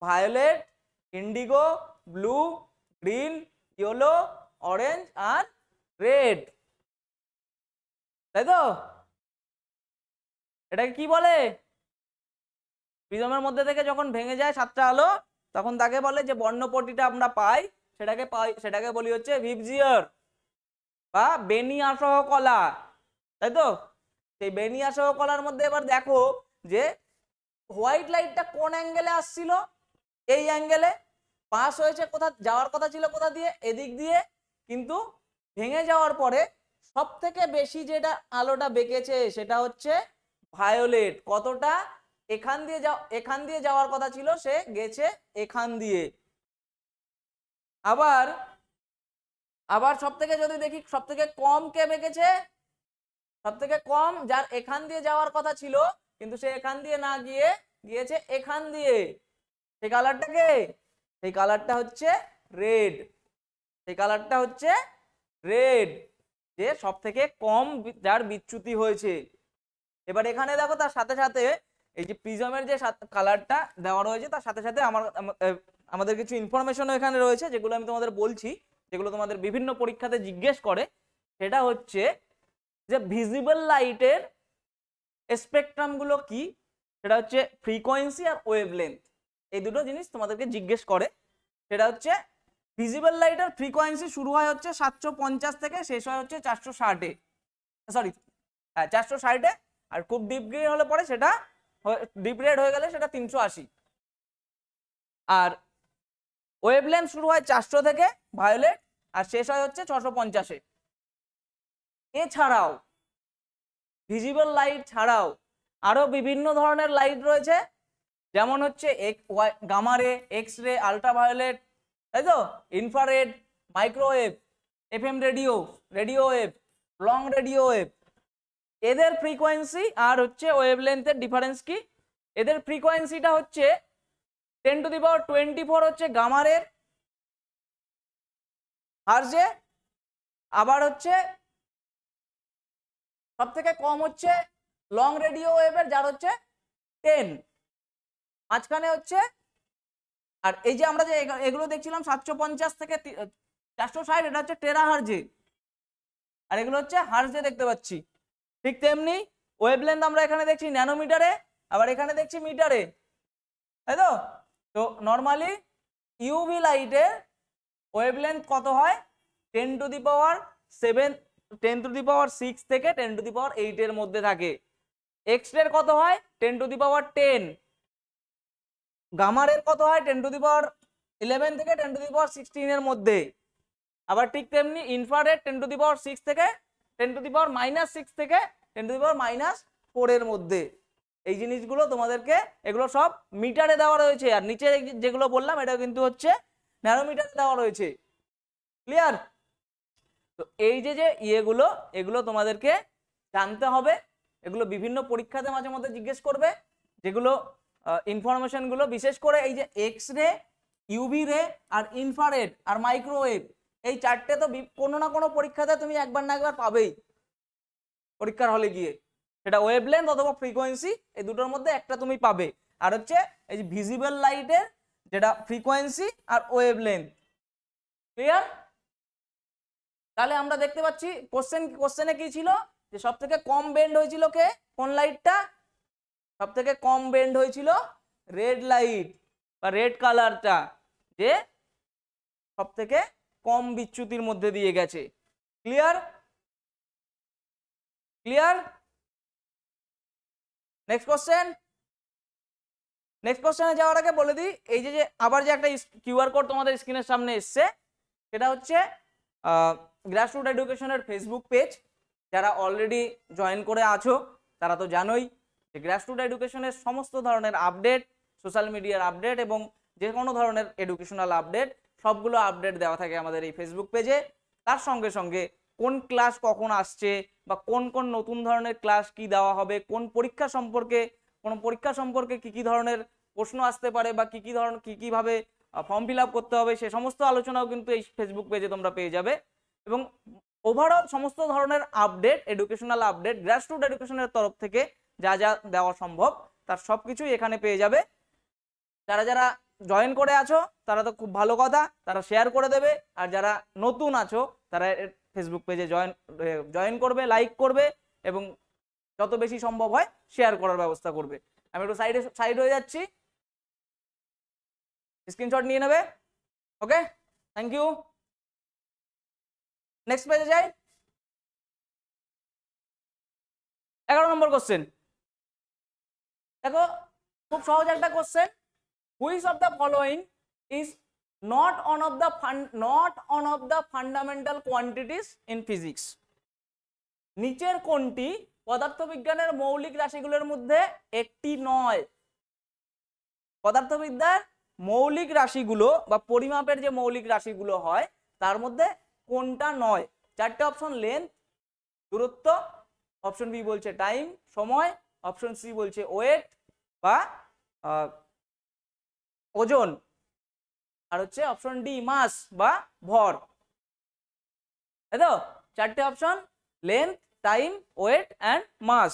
violet indigo blue green yellow orange আর রেড তাই তো এটাকে কি বলে প্রিজমের মধ্যে থেকে যখন ভেঙে যায় সাতটা আলো তখন তাকে বলে যে বর্ণপটিটা আমরা পাই সেটাকে পাই সেটাকে বলি হচ্ছে ভিপজিয়র বা বেনিয়া সহ কলা তাই তো সেই বেনিয়াসহ কলার মধ্যে এবার দেখো যে হোয়াইট লাইটটা কোন অ্যাঙ্গেলে আসছিল এই অ্যাঙ্গেলে পাস হয়েছে কোথা যাওয়ার কথা ছিল কোথা দিয়ে এদিক দিয়ে কিন্তু ভেঙে যাওয়ার পরে সব থেকে বেশি যেটা আলোটা বেঁকেছে সেটা হচ্ছে ভায়োলেট কতটা এখান দিয়ে যাও এখান দিয়ে যাওয়ার কথা ছিল সে গেছে এখান দিয়ে আবার আবার সব থেকে যদি দেখি সব থেকে কম কে বেঁকেছে সব থেকে কম যার এখান দিয়ে যাওয়ার কথা ছিল কিন্তু সে এখান দিয়ে না গিয়ে গিয়েছে এখান দিয়ে সেই কালারটা কে সেই কালারটা হচ্ছে রেড সেই কালারটা হচ্ছে রেড যে সব থেকে কম যার বিচ্যুতি হয়েছে এবার এখানে দেখো তার সাথে সাথে এই যে প্রিজমের যে কালারটা দেওয়া রয়েছে তার সাথে সাথে আমার আমাদের কিছু ইনফরমেশনও এখানে রয়েছে যেগুলো আমি তোমাদের বলছি যেগুলো তোমাদের বিভিন্ন পরীক্ষাতে জিজ্ঞেস করে সেটা হচ্ছে যে ভিজিবল লাইটের স্পেকট্রামগুলো কি সেটা হচ্ছে ফ্রিকোয়েন্সি আর ওয়েভলেন্থ এই দুটো জিনিস তোমাদেরকে জিজ্ঞেস করে সেটা হচ্ছে ভিজিবল লাইটের ফ্রিকোয়েন্সি শুরু হয় হচ্ছে সাতশো পঞ্চাশ থেকে শেষ হয় হচ্ছে চারশো ষাটে সরি হ্যাঁ চারশো ষাটে আর খুব ডিপ গিয়ে হলে পরে সেটা ডিপ্রেড হয়ে গেলে সেটা তিনশো আশি আর ওয়েবলেন্থ শুরু হয় চারশো থেকে ভায়োলেট আর শেষ হয় হচ্ছে ছশো পঞ্চাশে এছাড়াও ভিজিবল লাইট ছাড়াও আরও বিভিন্ন ধরনের লাইট রয়েছে যেমন হচ্ছে গামারে এক্স রে আলট্রাভায়োলেট তাই তো infrared microwave um radio radio wave long radio wave এদের ফ্রিকোয়েন্সি আর হচ্ছে ওয়েভলেন্থের ডিফারেন্স কি এদের ফ্রিকোয়েন্সিটা হচ্ছে ten to the power twenty four হচ্ছে গামারের আর যে আবার হচ্ছে সব থেকে কম হচ্ছে লং রেডিও ওয়েভের যার হচ্ছে টেন মাঝখানে হচ্ছে আর এই যে আমরা যে এগুলো দেখছিলাম সাতশো পঞ্চাশ থেকে চারশো ষাট এটা হচ্ছে টেরা হার্জে আর এগুলো হচ্ছে হার্জে দেখতে পাচ্ছি ঠিক তেমনি ওয়েবলেন্থ আমরা এখানে দেখছি ন্যানোমিটারে আবার এখানে দেখছি মিটারে তাই তো তো নর্মালি ইউভি লাইটের ওয়েবলেন্থ কত হয় ten to the power seven ten to the power six থেকে টেন টু দি পাওয়ার এইটের মধ্যে থাকে এক্স রের কত হয় ten to the power ten গামারের কত হয় ten to the power eleven থেকে টেন টু দি পাওয়ার সিক্সটিনের মধ্যে আবার ঠিক তেমনি infrared ten to the power six থেকে ten to the power minus six থেকে ten to the power minus ফোরের মধ্যে এই জিনিসগুলো তোমাদেরকে এগুলো সব মিটারে দেওয়া রয়েছে আর নিচে যেগুলো বললাম এটা কিন্তু হচ্ছে ন্যারোমিটারে দেওয়া রয়েছে ক্লিয়ার তো এই যে যে ইয়েগুলো এগুলো তোমাদেরকে জানতে হবে এগুলো বিভিন্ন পরীক্ষাতে মাঝে মধ্যে জিজ্ঞেস করবে যেগুলো ইনফরমেশনগুলো বিশেষ করে এই যে এক্স রে ইউভি রে আর ইনফারেড আর মাইক্রোওয়েভ এই চারটে তো কোনো না কোনো পরীক্ষাতে তুমি একবার না একবার পাবেই পরীক্ষার হলে গিয়ে সেটা ওয়েবলেন্থ অথবা ফ্রিকোয়েন্সি এই দুটোর মধ্যে একটা তুমি পাবে আর হচ্ছে এই যে ভিজিবল লাইটের যেটা ফ্রিকোয়েন্সি আর ওয়েবলেন্থ ক্লিয়ার তাহলে আমরা দেখতে পাচ্ছি কোশ্চেন কোশ্চেনে কি ছিল যে সব থেকে কম বেন্ড হয়েছিল কে কোন লাইটটা সব থেকে কম বেন্ড হয়েছিল রেড লাইট বা রেড কালারটা যে সব থেকে কম বিচ্যুতির মধ্যে দিয়ে গেছে clear clear next question next কোশ্চেনে যাওয়ার আগে বলে দিই এই যে আবার যে একটা কিউআর কোড তোমাদের স্ক্রিনের সামনে এসছে সেটা হচ্ছে গ্রাসরুট এডুকেশনের ফেসবুক পেজ যারা অলরেডি জয়েন করে আছো তারা তো জানোই যে গ্রাসরুট এডুকেশনের সমস্ত ধরনের আপডেট সোশ্যাল মিডিয়ার আপডেট এবং যে কোনো ধরনের এডুকেশনাল আপডেট সবগুলো আপডেট দেওয়া থাকে আমাদের এই ফেসবুক পেজে তার সঙ্গে সঙ্গে কোন ক্লাস কখন আসছে বা কোন কোন নতুন ধরনের ক্লাস কি দেওয়া হবে কোন পরীক্ষা সম্পর্কে কোন পরীক্ষা সম্পর্কে কি কি ধরনের প্রশ্ন আসতে পারে বা কি কি ধরনের কি কীভাবে ফর্ম ফিল করতে হবে সে সমস্ত আলোচনাও কিন্তু এই ফেসবুক পেজে তোমরা পেয়ে যাবে এবং ওভারঅল সমস্ত ধরনের আপডেট এডুকেশনাল আপডেট গ্রাসরুট এডুকেশনের তরফ থেকে যা যা দেওয়া সম্ভব তার সব কিছুই এখানে পেয়ে যাবে যারা যারা জয়েন করে আছো তারা তো খুব ভালো কথা তারা শেয়ার করে দেবে আর যারা নতুন আছো তারা ফেসবুক পেজে জয়েন জয়েন করবে লাইক করবে এবং যত বেশি সম্ভব হয় শেয়ার করার ব্যবস্থা করবে আমি একটু সাইডে সাইড হয়ে যাচ্ছি স্ক্রিনশট নিয়ে নেবে ওকে থ্যাংক ইউ নেক্সট পেজে যাই এগারো নম্বর কোশ্চেন দেখো খুব সহজ একটা question which of the following is not one of the fun, not one of the fundamental quantities in physics নিচের কোনটি পদার্থবিজ্ঞানের মৌলিক রাশিগুলোর মধ্যে একটি নয় পদার্থবিদ্যার মৌলিক রাশিগুলো বা পরিমাপের যে মৌলিক রাশিগুলো হয় তার মধ্যে কোনটা নয় চারটে অপশন লেন্থ দূরত্ব অপশন বি বলছে টাইম সময় অপশন সি বলছে ওয়েট বা ওজন আর হচ্ছে অপশন ডি মাস বা ভর তাই তো চারটে option length time weight and mass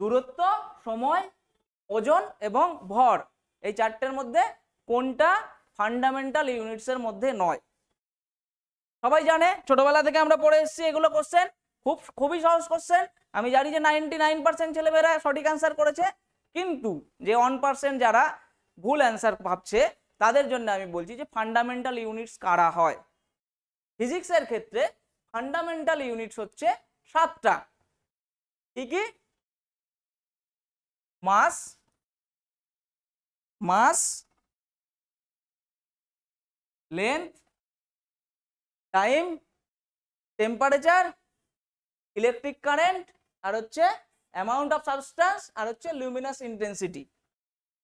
দূরত্ব সময় ওজন এবং ভর এই চারটের মধ্যে কোনটা ফান্ডামেন্টাল ইউনিটসের মধ্যে নয় সবাই জানে ছোটবেলা থেকে আমরা পড়ে এসেছি এগুলো কোশ্চেন খুব খুবই সহজ কোশ্চেন আমি জানি যে নাইনটি নাইন পার্সেন্ট ছেলেমেয়েরা সঠিক অ্যান্সার করেছে কিন্তু যে ওয়ান পার্সেন্ট যারা ভুল অ্যান্সার ভাবছে তাদের জন্য আমি বলছি যে ফান্ডামেন্টাল ইউনিটস কারা হয় ফিজিক্সের ক্ষেত্রে ফান্ডামেন্টাল ইউনিটস হচ্ছে সাতটা কি কি mass mass length time temperature electric current আর হচ্ছে অ্যামাউন্ট অফ সাবস্টান্স আর হচ্ছে লুমিনাস ইন্টেন্সিটি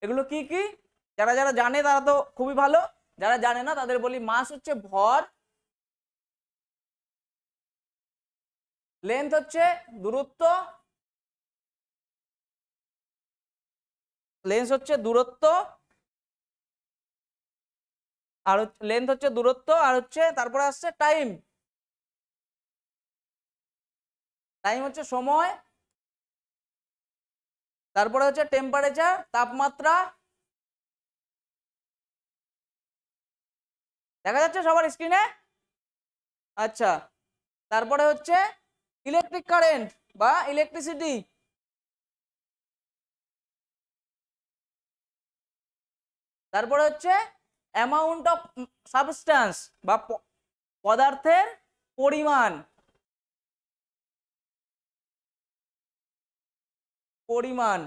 এগুলো কি কি যারা যারা জানে তারা তো খুবই ভালো যারা জানে না তাদের বলি মাস হচ্ছে ভর লেন্থ হচ্ছে দূরত্ব লেন্স হচ্ছে দূরত্ব আর লেন্থ হচ্ছে দূরত্ব আর হচ্ছে তারপরে আসছে টাইম টাইম হচ্ছে সময় তারপরে হচ্ছে টেম্পারেচার তাপমাত্রা দেখা যাচ্ছে সবার স্ক্রিনে আচ্ছা তারপরে হচ্ছে ইলেকট্রিক কারেন্ট বা ইলেকট্রিসিটি তারপরে হচ্ছে অ্যামাউন্ট অফ সাবস্টান্স বা পদার্থের পরিমাণ পরিমাণ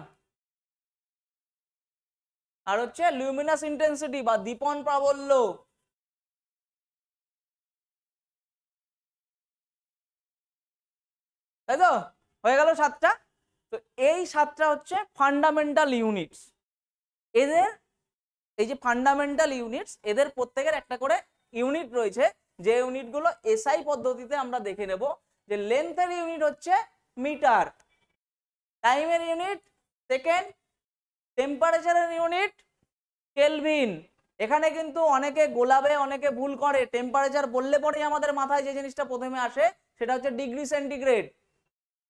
আর হচ্ছে লুমিনাস ইন্টেন্সিটি বা দীপন প্রাবল্য তাই তো হয়ে গেল সাতটা তো এই সাতটা হচ্ছে ফান্ডামেন্টাল ইউনিটস এদের এই যে ফান্ডামেন্টাল ইউনিটস এদের প্রত্যেকের একটা করে ইউনিট রয়েছে যে ইউনিটগুলো এসআই পদ্ধতিতে আমরা দেখে নেব যে লেন্থের ইউনিট হচ্ছে মিটার টাইমের ইউনিট সেকেন্ড টেম্পারেচারের ইউনিট কেলভিন এখানে কিন্তু অনেকে গোলাবে অনেকে ভুল করে টেম্পারেচার বললে পরেই আমাদের মাথায় যে জিনিসটা প্রথমে আসে সেটা হচ্ছে ডিগ্রি সেন্টিগ্রেড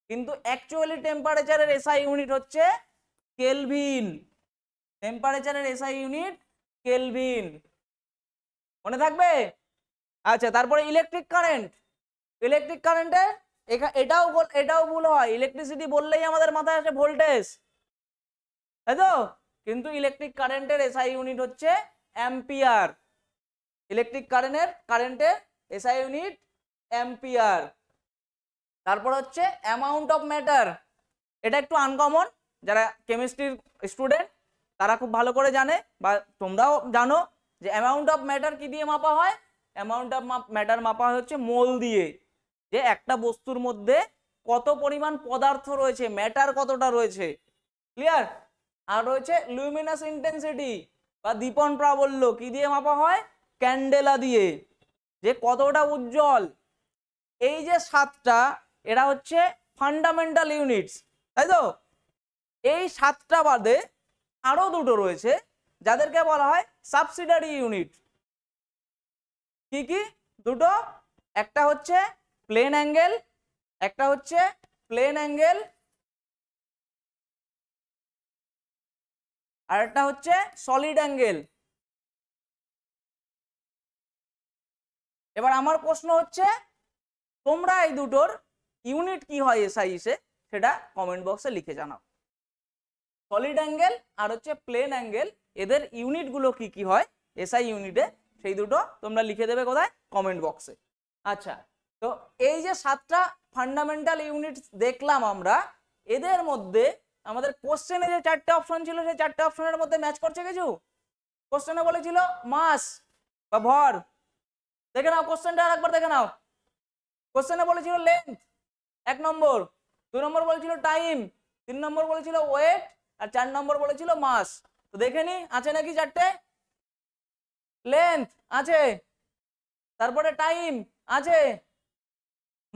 কিন্তু অ্যাকচুয়ালি টেম্পারেচারের এসআই ইউনিট হচ্ছে কেলভিন টেম্পারেচারের এসআই ইউনিট কেলভিন মনে থাকবে আচ্ছা তারপরে ইলেকট্রিক কারেন্ট ইলেকট্রিক কারেন্টে এটাও এটাও ভুল হয় ইলেকট্রিসিটি বললেই আমাদের মাথায় আসে ভোল্টেজ তাই তো কিন্তু ইলেকট্রিক কারেন্টের এসআই ইউনিট হচ্ছে অ্যাম্পিয়ার ইলেকট্রিক কারেন্টের কারেন্টের এসআই ইউনিট অ্যাম্পিয়ার তারপর হচ্ছে অ্যামাউন্ট অফ ম্যাটার এটা একটু আনকমন যারা কেমিস্ট্রির স্টুডেন্ট তারা খুব ভালো করে জানে বা তোমরাও জানো যে অ্যামাউন্ট অফ ম্যাটার কি দিয়ে মাপা হয় অ্যামাউন্ট অফ ম্যাটার মাপা হচ্ছে মোল দিয়ে যে একটা বস্তুর মধ্যে কত পরিমাণ পদার্থ রয়েছে ম্যাটার কতটা রয়েছে ক্লিয়ার আর রয়েছে লুমিনাস ইন্টেন্সিটি বা দীপন প্রাবল্য কি দিয়ে মাপা হয় ক্যান্ডেলা দিয়ে যে কতটা উজ্জ্বল এই যে সাতটা এরা হচ্ছে ফান্ডামেন্টাল ইউনিটস তাই তো এই সাতটা বাদে আরও দুটো রয়েছে যাদেরকে বলা হয় সাবসিডারি ইউনিট কি কি দুটো একটা হচ্ছে প্লেন অ্যাঙ্গেল একটা হচ্ছে প্লেন অ্যাঙ্গেল আর একটা হচ্ছে সলিড অ্যাঙ্গেল এবার আমার প্রশ্ন হচ্ছে তোমরা এই দুটোর ইউনিট কি হয় এসআই ইসে সেটা কমেন্ট বক্সে লিখে জানাও সলিড অ্যাঙ্গেল আর হচ্ছে প্লেন অ্যাঙ্গেল এদের ইউনিটগুলো কি কি হয় এসআই ইউনিটে সেই দুটো তোমরা লিখে দেবে কোথায় কমেন্ট বক্সে আচ্ছা তো এই যে সাতটা ফান্ডামেন্টাল ইউনিট দেখলাম আমরা এদের মধ্যে আমাদের কোশ্চেনে যে চারটে অপশন ছিল সেই চারটে অপশনের মধ্যে ম্যাচ করছে কিছু কোশ্চেনে বলেছিল মাস বা ভর দেখে নাও কোশ্চেনটা আরেকবার দেখে নাও কোশ্চেনে বলেছিল লেন্থ এক নম্বর দুই নম্বর বলেছিল টাইম তিন নম্বর বলেছিল ওয়েট আর চার নম্বর বলেছিল মাস তো দেখে নি আছে নাকি চারটে লেন্থ আছে তারপরে টাইম আছে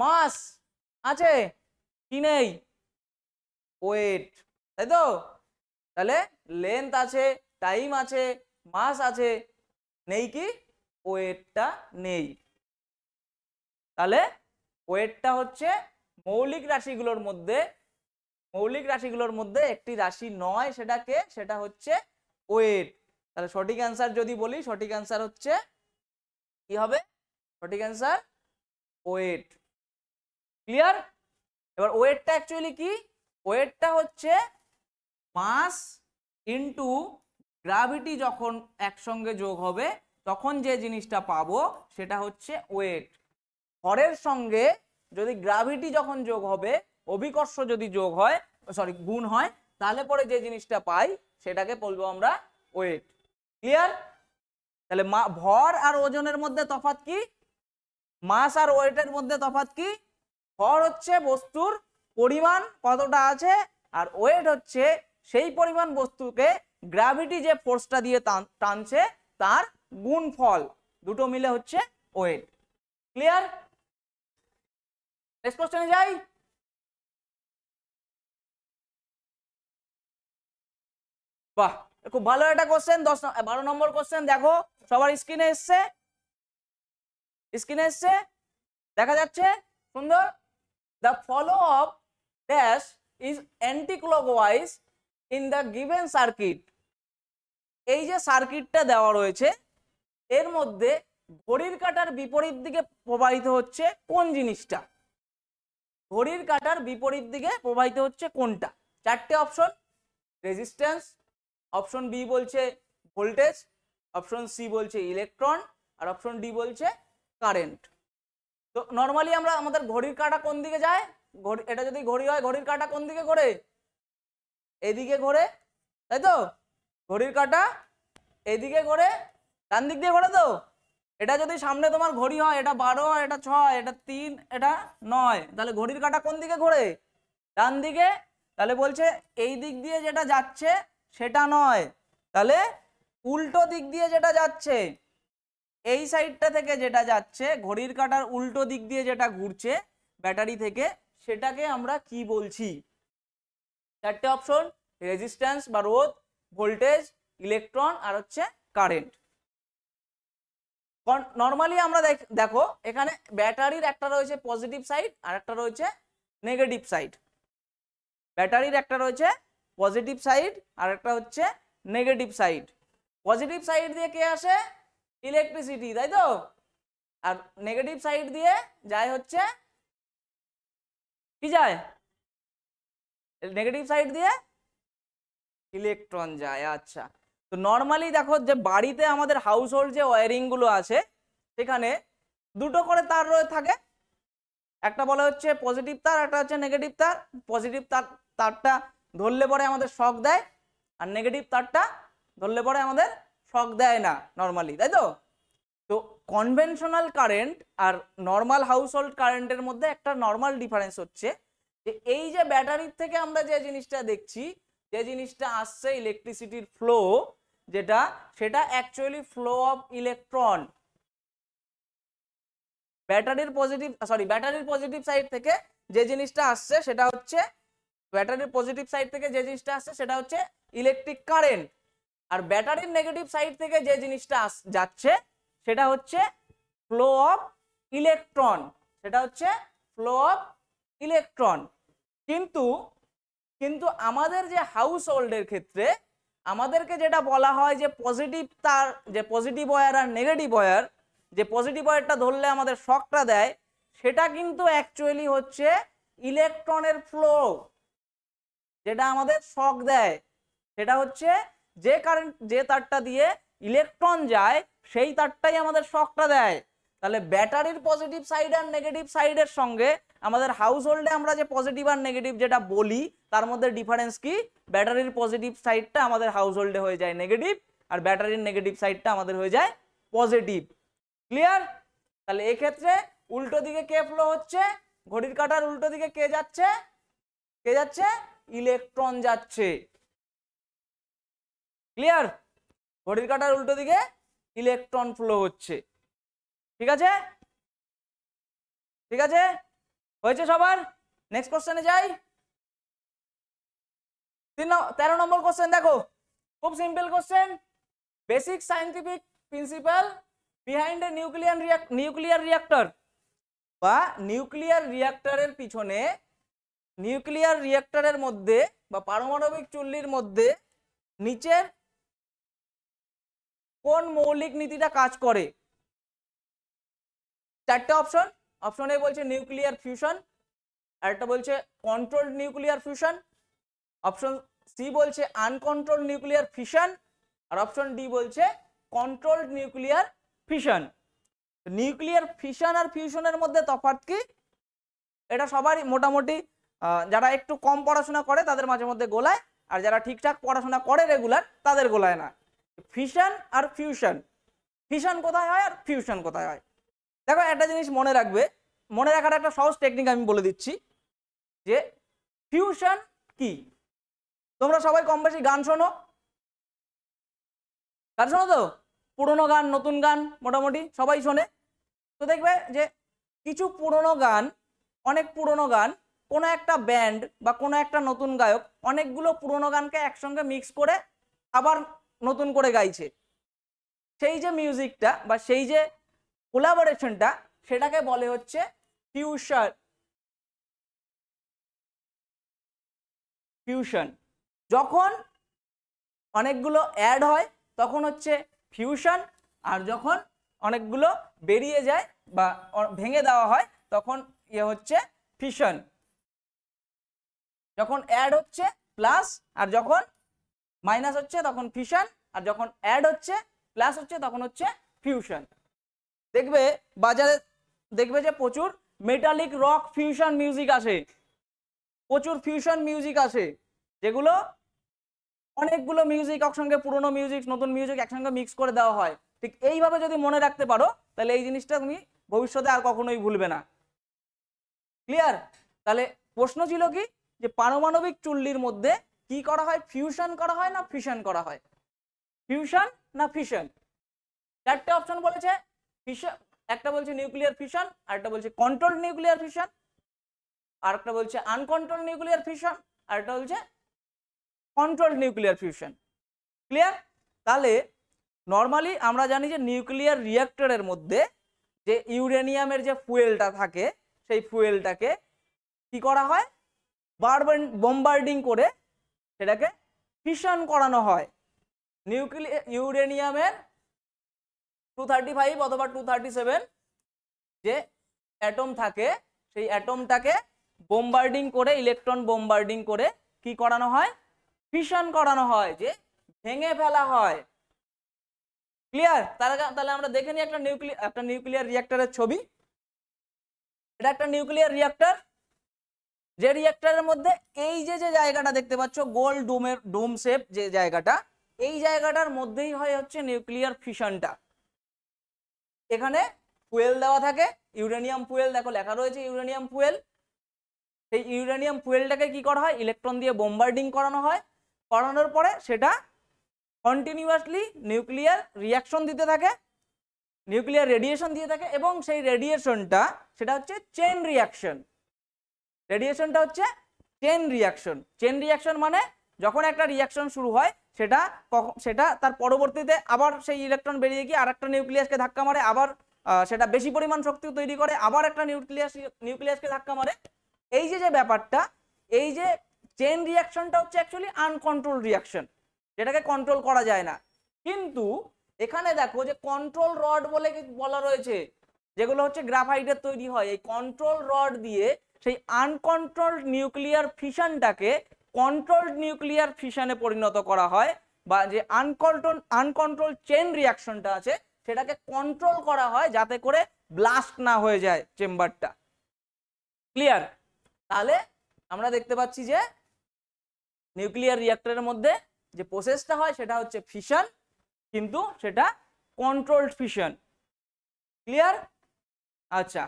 মাস আছে কি নেই ওয়েট তাই তো তাহলে লেন্থ আছে টাইম আছে মাস আছে নেই কি ওয়েটটা নেই তাহলে ওয়েটটা হচ্ছে মৌলিক রাশিগুলোর মধ্যে মৌলিক রাশিগুলোর মধ্যে একটি রাশি নয় সেটাকে সেটা হচ্ছে ওয়েট তাহলে সঠিক অ্যান্সার যদি বলি সঠিক অ্যান্সার হচ্ছে কি হবে সঠিক অ্যান্সার ওয়েট ক্লিয়ার এবার ওয়েটটা অ্যাকচুয়ালি কি ওয়েটটা হচ্ছে মাস ইন্টু গ্রাভিটি যখন একসঙ্গে যোগ হবে তখন যে জিনিসটা পাবো সেটা হচ্ছে ওয়েট হরের সঙ্গে যদি গ্রাভিটি যখন যোগ হবে অভিকর্ষ যদি যোগ হয় সরি গুণ হয় তাহলে পরে যে জিনিসটা পাই সেটাকে বলবো আমরা ওয়েট ক্লিয়ার তাহলে ভর আর ওজনের মধ্যে তফাত কি মাস আর ওয়েটের মধ্যে তফাত কি ভর হচ্ছে বস্তুর পরিমাণ কতটা আছে আর ওয়েট হচ্ছে সেই পরিমাণ বস্তুকে গ্রাভিটি যে ফোর্সটা দিয়ে টানছে তার গুণ ফল দুটো মিলে হচ্ছে ওয়েট ক্লিয়ার নেক্সট কোশ্চেনে যাই বাহ খুব ভালো একটা কোশ্চেন দশ বারো নম্বর কোশ্চেন দেখো সবার স্ক্রিনে এসছে স্ক্রিনে এসছে দেখা যাচ্ছে সুন্দর the follow of dash is anticlockwise in the given circuit এই যে সার্কিটটা দেওয়া রয়েছে এর মধ্যে ঘড়ির কাটার বিপরীত দিকে প্রবাহিত হচ্ছে কোন জিনিসটা ঘড়ির কাটার বিপরীত দিকে প্রবাহিত হচ্ছে কোনটা চারটে অপশন রেজিস্ট্যান্স অপশন বি বলছে ভোল্টেজ অপশন সি বলছে ইলেকট্রন আর অপশন ডি বলছে কারেন্ট তো নর্মালি আমরা আমাদের ঘড়ির কাটা কোন দিকে যায় ঘড়ি এটা যদি ঘড়ি হয় ঘড়ির কাটা কোন দিকে ঘোরে এদিকে ঘোরে তাই তো ঘড়ির কাটা এদিকে ঘোরে ডান দিক দিয়ে ঘোরে তো এটা যদি সামনে তোমার ঘড়ি হয় এটা বারো এটা ছয় এটা তিন এটা নয় তাহলে ঘড়ির কাটা কোন দিকে ঘোরে ডান দিকে তাহলে বলছে এই দিক দিয়ে যেটা যাচ্ছে সেটা নয় তাহলে উল্টো দিক দিয়ে যেটা যাচ্ছে এই সাইডটা থেকে যেটা যাচ্ছে ঘড়ির কাটার উল্টো দিক দিয়ে যেটা ঘুরছে ব্যাটারি থেকে সেটাকে আমরা কি বলছি চারটে অপশন রেজিস্ট্যান্স বা রোদ ভোল্টেজ ইলেকট্রন আর হচ্ছে কারেন্ট নর্মালি আমরা দেখো এখানে ব্যাটারির একটা রয়েছে পজিটিভ সাইড আর একটা রয়েছে নেগেটিভ সাইড ব্যাটারির একটা রয়েছে পজিটিভ সাইড আর একটা হচ্ছে নেগেটিভ সাইড পজিটিভ সাইড দিয়ে কে আসে ইলেকট্রিসিটি তাই তো আর নেগেটিভ সাইড দিয়ে যায় হচ্ছে কি যায় নেগেটিভ সাইড দিয়ে ইলেকট্রন যায় আচ্ছা তো নর্মালি দেখো যে বাড়িতে আমাদের হাউস হোল্ড যে ওয়ারিংগুলো আছে সেখানে দুটো করে তার রয়ে থাকে একটা বলা হচ্ছে পজিটিভ তার একটা হচ্ছে নেগেটিভ তার পজিটিভ তার তারটা ধরলে পরে আমাদের শক দেয় আর নেগেটিভ তারটা ধরলে পরে আমাদের শক দেয় না নর্মালি তাই তো তো কনভেনশনাল কারেন্ট আর নর্মাল হাউস হোল্ড কারেন্টের মধ্যে একটা নর্মাল ডিফারেন্স হচ্ছে যে এই যে ব্যাটারির থেকে আমরা যে জিনিসটা দেখছি যে জিনিসটা আসছে ইলেকট্রিসিটির ফ্লো যেটা সেটা অ্যাকচুয়ালি ফ্লো অফ ইলেকট্রন ব্যাটারির পজিটিভ সরি ব্যাটারির পজিটিভ সাইড থেকে যে জিনিসটা আসছে সেটা হচ্ছে ব্যাটারির পজিটিভ সাইড থেকে যে জিনিসটা আসছে সেটা হচ্ছে ইলেকট্রিক কারেন্ট আর ব্যাটারির নেগেটিভ সাইড থেকে যে জিনিসটা যাচ্ছে সেটা হচ্ছে ফ্লো অফ ইলেকট্রন সেটা হচ্ছে ফ্লো অফ ইলেকট্রন কিন্তু কিন্তু আমাদের যে হাউস হোল্ডের ক্ষেত্রে আমাদেরকে যেটা বলা হয় যে পজিটিভ তার যে পজিটিভ ওয়ার আর নেগেটিভ ওয়ার যে পজিটিভ ওয়ারটা ধরলে আমাদের শকটা দেয় সেটা কিন্তু অ্যাকচুয়ালি হচ্ছে ইলেকট্রনের ফ্লো যেটা আমাদের শক দেয় সেটা হচ্ছে যে কারেন্ট যে তারটা দিয়ে ইলেকট্রন যায় সেই তারটাই আমাদের শকটা দেয় তাহলে ব্যাটারির পজিটিভ সাইড আর নেগেটিভ সাইডের সঙ্গে আমাদের হাউস হোল্ডে আমরা যে পজিটিভ আর নেগেটিভ যেটা বলি তার মধ্যে ডিফারেন্স কি ব্যাটারির পজিটিভ সাইডটা আমাদের হাউস হোল্ডে হয়ে যায় নেগেটিভ আর ব্যাটারির নেগেটিভ সাইডটা আমাদের হয়ে যায় পজিটিভ ক্লিয়ার তাহলে এক্ষেত্রে উল্টো দিকে কে ফ্লো হচ্ছে ঘড়ির কাটার উল্টো দিকে কে যাচ্ছে কে যাচ্ছে ইলেকট্রন যাচ্ছে ক্লিয়ার ঘড়ির কাটার উল্টো দিকে ইলেকট্রন ফ্লো হচ্ছে ঠিক আছে ঠিক আছে হয়েছে সবার নেক্সট কোশ্চেনে যাই তিন তেরো নম্বর কোশ্চেন দেখো খুব simple question basic scientific principle behind a nuclear nuclear reactor বা নিউক্লিয়ার রিয়াক্টরের পিছনে নিউক্লিয়ার রিয়াক্টরের মধ্যে বা পারমাণবিক চুল্লির মধ্যে নিচের কোন মৌলিক নীতিটা কাজ করে চারটে অপশন অপশন এ বলছে নিউক্লিয়ার ফিউশন আরেকটা বলছে control nuclear fusion option C বলছে আনকন্ট্রোল নিউক্লিয়ার ফিশন আর অপশন ডি বলছে control nuclear fission nuclear fission আর ফিউশনের মধ্যে তফাৎ কি এটা সবারই মোটামুটি যারা একটু কম পড়াশোনা করে তাদের মাঝে মধ্যে গোলায় আর যারা ঠিকঠাক পড়াশোনা করে রেগুলার তাদের গোলায় না ফিশন আর ফিউশন ফিশন কোথায় হয় আর ফিউশন কোথায় হয় দেখো একটা জিনিস মনে রাখবে মনে রাখার একটা সহজ টেকনিক আমি বলে দিচ্ছি যে ফিউশন কি তোমরা সবাই কম বেশি গান শোনো গান শোনো তো পুরোনো গান নতুন গান মোটামুটি সবাই শোনে তো দেখবে যে কিছু পুরনো গান অনেক পুরনো গান কোনো একটা ব্যান্ড বা কোনো একটা নতুন গায়ক অনেকগুলো পুরনো গানকে একসঙ্গে মিক্স করে আবার নতুন করে গাইছে সেই যে মিউজিকটা বা সেই যে কোলাবোরেশনটা সেটাকে বলে হচ্ছে ফিউশন ফিউশন যখন অনেকগুলো অ্যাড হয় তখন হচ্ছে ফিউশন আর যখন অনেকগুলো বেরিয়ে যায় বা ভেঙে দেওয়া হয় তখন ইয়ে হচ্ছে ফিশন যখন অ্যাড হচ্ছে প্লাস আর যখন মাইনাস হচ্ছে তখন ফিশন আর যখন অ্যাড হচ্ছে প্লাস হচ্ছে তখন হচ্ছে ফিউশন দেখবে বাজারে দেখবে যে প্রচুর মেটালিক রক ফিউশন মিউজিক আসে প্রচুর ফিউশন মিউজিক আসে যেগুলো অনেকগুলো মিউজিক একসঙ্গে পুরনো মিউজিক নতুন মিউজিক একসঙ্গে মিক্স করে দেওয়া হয় ঠিক এইভাবে যদি মনে রাখতে পারো তাহলে এই জিনিসটা তুমি ভবিষ্যতে আর কখনোই ভুলবে না ক্লিয়ার তাহলে প্রশ্ন ছিল কি যে পারমাণবিক চুল্লির মধ্যে কি করা হয় ফিউশন করা হয় না ফিশন করা হয় ফিউশন না ফিশন চারটে অপশন বলেছে ফিশন একটা বলছে নিউক্লিয়ার ফিশন আর একটা বলছে কন্ট্রোল নিউক্লিয়ার ফিশন আর একটা বলছে আনকন্ট্রোল নিউক্লিয়ার ফিশন আর একটা বলছে কন্ট্রোল নিউক্লিয়ার ফিউশন ক্লিয়ার তাহলে নর্মালি আমরা জানি যে নিউক্লিয়ার রিয়াক্টরের মধ্যে যে ইউরেনিয়ামের যে ফুয়েলটা থাকে সেই ফুয়েলটাকে কি করা হয় বারবেন বোম্বার্ডিং করে সেটাকে ফিশন করানো হয় নিউক্লিয়ার ইউরেনিয়ামের টু থার্টি ফাইভ অথবা টু থার্টি সেভেন যে অ্যাটম থাকে সেই অ্যাটমটাকে বোম্বার্ডিং করে ইলেকট্রন বোম্বার্ডিং করে কি করানো হয় ফিশন করানো হয় যে ভেঙে ফেলা হয় ক্লিয়ার তাহলে আমরা দেখে নিই একটা নিউক্লিয়ার একটা নিউক্লিয়ার রিয়াক্টরের ছবি এটা একটা নিউক্লিয়ার রিয়াক্টর যে রিয়াক্টরের মধ্যে এই যে যে জায়গাটা দেখতে পাচ্ছ গোল ডোমের ডোম শেপ যে জায়গাটা এই জায়গাটার মধ্যেই হয় হচ্ছে নিউক্লিয়ার ফিশনটা এখানে ফুয়েল দেওয়া থাকে ইউরেনিয়াম ফুয়েল দেখো লেখা রয়েছে ইউরেনিয়াম ফুয়েল সেই ইউরেনিয়াম ফুয়েলটাকে কি করা হয় ইলেকট্রন দিয়ে বোম্বার্ডিং করানো হয় করানোর পরে সেটা কন্টিনিউয়াসলি নিউক্লিয়ার রিয়াকশন দিতে থাকে নিউক্লিয়ার রেডিয়েশন দিয়ে থাকে এবং সেই রেডিয়েশনটা সেটা হচ্ছে চেন রিয়াকশন রেডিয়েশনটা হচ্ছে চেন রিয়াকশন চেন রিয়াকশন মানে যখন একটা রিয়াকশন শুরু হয় সেটা সেটা তার পরবর্তীতে আবার সেই ইলেকট্রন বেরিয়ে গিয়ে আর একটা নিউক্লিয়াসকে ধাক্কা মারে আবার সেটা বেশি পরিমাণ শক্তি তৈরি করে আবার একটা নিউক্লিয়াস নিউক্লিয়াসকে ধাক্কা মারে এই যে যে ব্যাপারটা এই যে চেন রিয়াকশনটা হচ্ছে অ্যাকচুয়ালি আনকন্ট্রোল রিয়াকশন যেটাকে কন্ট্রোল করা যায় না কিন্তু এখানে দেখো যে কন্ট্রোল রড বলে বলা রয়েছে যেগুলো হচ্ছে গ্রাফাইটের তৈরি হয় এই কন্ট্রোল রড দিয়ে সেই আনকন্ট্রোল নিউক্লিয়ার ফিশনটাকে কন্ট্রোলড নিউক্লিয়ার ফিশনে পরিণত করা হয় বা যে আনকন্ট্রোল আনকন্ট্রোল চেন রিয়াকশনটা আছে সেটাকে কন্ট্রোল করা হয় যাতে করে ব্লাস্ট না হয়ে যায় চেম্বারটা ক্লিয়ার তাহলে আমরা দেখতে পাচ্ছি যে নিউক্লিয়ার রিয়াক্টরের মধ্যে যে প্রসেসটা হয় সেটা হচ্ছে ফিশন কিন্তু সেটা কন্ট্রোলড ফিশন ক্লিয়ার আচ্ছা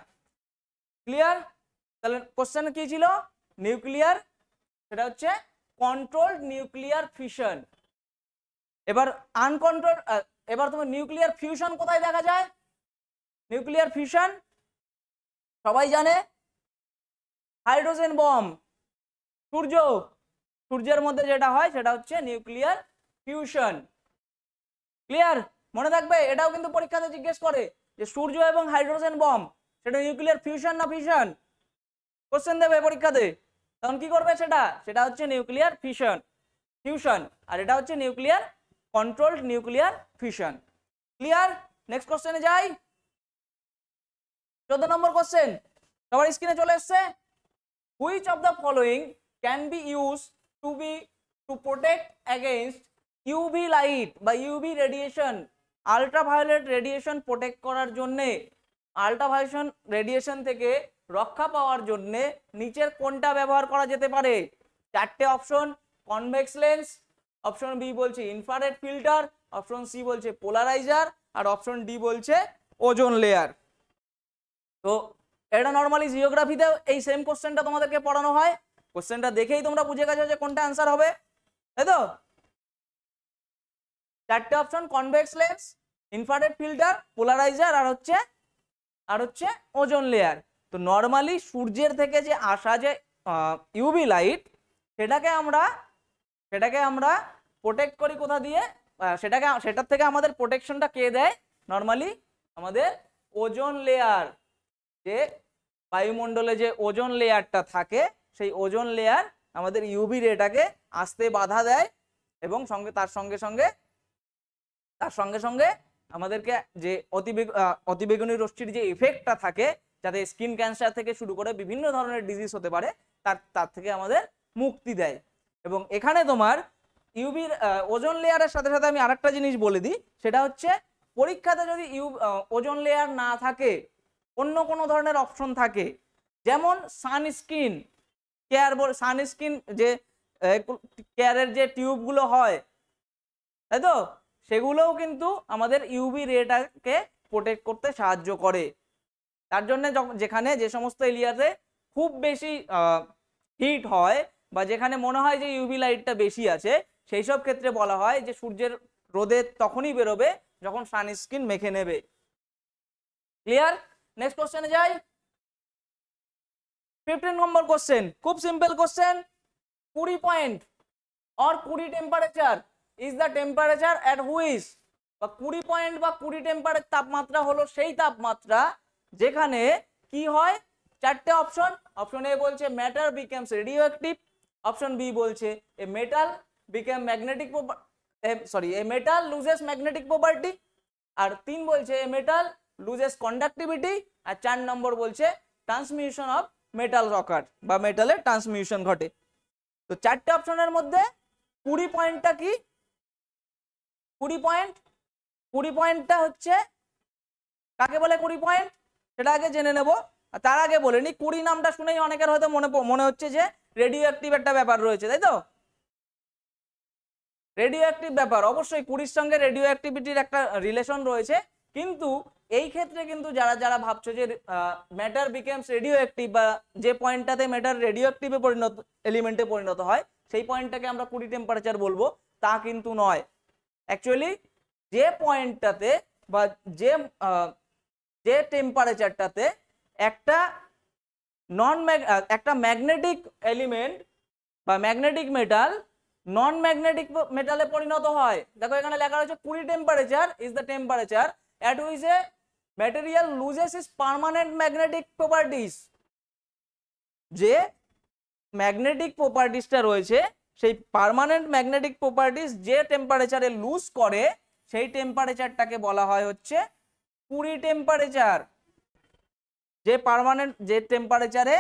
ক্লিয়ার তাহলে কোশ্চেন কি ছিল নিউক্লিয়ার সেটা হচ্ছে কন্ট্রোলড নিউক্লিয়ার ফিশন এবার আনকন্ট্রোল এবার তোমার নিউক্লিয়ার ফিউশন কোথায় দেখা যায় নিউক্লিয়ার ফিউশন সবাই জানে হাইড্রোজেন বম সূর্য সূর্যের মধ্যে যেটা হয় সেটা হচ্ছে নিউক্লিয়ার ফিউশন ক্লিয়ার মনে থাকবে এটাও কিন্তু পরীক্ষাতে জিজ্ঞেস করে যে সূর্য এবং হাইড্রোজেন বম সেটা নিউক্লিয়ার ফিউশন না ফিউশন কোশ্চেন দেবে পরীক্ষাতে তখন কি করবে সেটা সেটা হচ্ছে নিউক্লিয়ার ফিশন ফিউশন আর এটা হচ্ছে nuclear controlled nuclear fission clear next কোশ্চেনে যাই চোদ্দ নম্বর কোশ্চেন সবার স্ক্রিনে চলে এসছে which of the following can be use to be to protect against UV light বা UV radiation ultraviolet radiation protect করার জন্যে আলট্রাভায়োলেশন রেডিয়েশন থেকে রক্ষা পাওয়ার জন্যে নিচের কোনটা ব্যবহার করা যেতে পারে চারটে option convex lens option B বলছে ইনফ্রারেড ফিল্টার অপশন সি বলছে পোলারাইজার আর অপশন ডি বলছে ওজোন লেয়ার তো এটা নর্মালি জিওগ্রাফিতেও এই সেম কোশ্চেনটা তোমাদেরকে পড়ানো হয় কোশ্চেনটা দেখেই তোমরা বুঝে গেছো যে কোনটা অ্যান্সার হবে তাই তো চারটে option convex lens infrared filter polariser আর হচ্ছে আর হচ্ছে ওজোন লেয়ার তো নর্মালি সূর্যের থেকে যে আসা যে ইউবি লাইট সেটাকে আমরা সেটাকে আমরা প্রোটেক্ট করি কোথা দিয়ে সেটাকে সেটার থেকে আমাদের প্রোটেকশনটা কে দেয় নর্মালি আমাদের ওজন লেয়ার যে বায়ুমণ্ডলে যে ওজন লেয়ারটা থাকে সেই ওজন লেয়ার আমাদের ইউবি রেটাকে আসতে বাধা দেয় এবং সঙ্গে তার সঙ্গে সঙ্গে তার সঙ্গে সঙ্গে আমাদেরকে যে অতিবেগ অতিবেগুনি রশ্মির যে ইফেক্টটা থাকে যাতে স্কিন ক্যান্সার থেকে শুরু করে বিভিন্ন ধরনের ডিজিজ হতে পারে তার তার থেকে আমাদের মুক্তি দেয় এবং এখানে তোমার ইউবির ওজন লেয়ারের সাথে সাথে আমি আরেকটা জিনিস বলে দিই সেটা হচ্ছে পরীক্ষাতে যদি ইউ ওজন লেয়ার না থাকে অন্য কোনো ধরনের অপশন থাকে যেমন সানস্ক্রিন কেয়ার সানস্ক্রিন যে কেয়ারের যে টিউবগুলো হয় তাই তো সেগুলোও কিন্তু আমাদের ইউবি রেটাকে প্রোটেক্ট করতে সাহায্য করে তার জন্য যেখানে যে সমস্ত এরিয়াতে খুব বেশি হিট হয় বা যেখানে মনে হয় যে ইউভি লাইটটা বেশি আছে সেই সব ক্ষেত্রে বলা হয় যে সূর্যের রোদে তখনই বেরোবে যখন সানস্ক্রিন মেখে নেবে ক্লিয়ার নেক্সট কোশ্চেনে যাই ফিফটিন নম্বর কোশ্চেন খুব simple question Curie point or Curie temperature is the temperature at which বা কুড়ি পয়েন্ট বা কুড়ি টেম্পারের তাপমাত্রা হলো সেই তাপমাত্রা যেখানে কি হয় চারটে অপশন অপশন এ বলছে matter becomes radioactive option B বলছে a metal become magnetic sorry a metal loses magnetic property আর তিন বলছে এ মেটাল লুজেস কন্ডাক্টিভিটি আর চার নম্বর বলছে ট্রান্সমিউশন অফ মেটাল রকার বা মেটালের ট্রান্সমিউশন ঘটে তো চারটে অপশনের মধ্যে কুড়ি পয়েন্টটা কি কুড়ি পয়েন্ট কুড়ি পয়েন্টটা হচ্ছে কাকে বলে কুড়ি পয়েন্ট সেটা আগে জেনে নেব তার আগে বলে নি কুড়ি নামটা শুনেই অনেকের হয়তো মনে মনে হচ্ছে যে রেডিও অ্যাক্টিভ একটা ব্যাপার রয়েছে তাই তো রেডিও অ্যাক্টিভ ব্যাপার অবশ্যই কুড়ির সঙ্গে রেডিও অ্যাক্টিভিটির একটা রিলেশন রয়েছে কিন্তু এই ক্ষেত্রে কিন্তু যারা যারা ভাবছো যে ম্যাটার বিকেমস রেডিও অ্যাক্টিভ বা যে পয়েন্টটাতে ম্যাটার রেডিও অ্যাক্টিভে পরিণত এলিমেন্টে পরিণত হয় সেই পয়েন্টটাকে আমরা কুড়ি টেম্পারেচার বলবো তা কিন্তু নয় অ্যাকচুয়ালি যে পয়েন্টটাতে বা যে যে টেম্পারেচারটাতে একটা নন একটা ম্যাগনেটিক এলিমেন্ট বা ম্যাগনেটিক মেটাল নন ম্যাগনেটিক মেটালে পরিণত হয় দেখো এখানে লেখা রয়েছে Curie temperature is the temperature at which a material loses its permanent magnetic properties যে ম্যাগনেটিক প্রপার্টিসটা রয়েছে সেই পারমানেন্ট ম্যাগনেটিক প্রপার্টিস যে টেম্পারেচারে লুজ করে সেই টেম্পারেচারটাকে বলা হয় হচ্ছে কুড়ি টেম্পারেচার যে পারমানেন্ট যে টেম্পারেচারে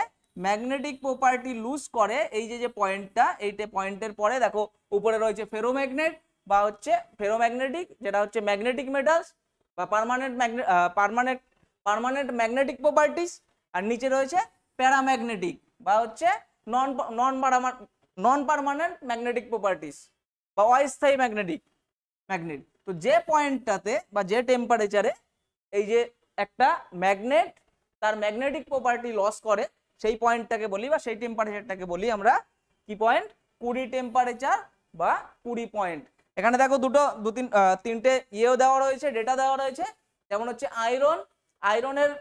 ম্যাগনেটিক প্রপার্টি লুজ করে এই যে যে পয়েন্টটা এইটা পয়েন্টের পরে দেখো উপরে রয়েছে ফেরোম্যাগনেট বা হচ্ছে ফেরোম্যাগনেটিক যেটা হচ্ছে ম্যাগনেটিক মেটালস বা permanent magnet permanent permanent magnetic properties আর নিচে রয়েছে প্যারাম্যাগনেটিক বা হচ্ছে non non non permanent magnetic properties বা অস্থায়ী ম্যাগনেটিক ম্যাগনেট তো যে পয়েন্টটাতে বা যে টেম্পারেচারে এই যে একটা ম্যাগনেট তার ম্যাগনেটিক প্রপার্টি লস করে সেই পয়েন্টটাকে বলি বা সেই টেম্পারেচারটাকে বলি আমরা কি পয়েন্ট কুড়ি টেম্পারেচার বা কুড়ি পয়েন্ট এখানে দেখো দুটো দু তিন তিনটে ইয়েও দেওয়া রয়েছে ডেটা দেওয়া রয়েছে যেমন হচ্ছে আয়রন আয়রনের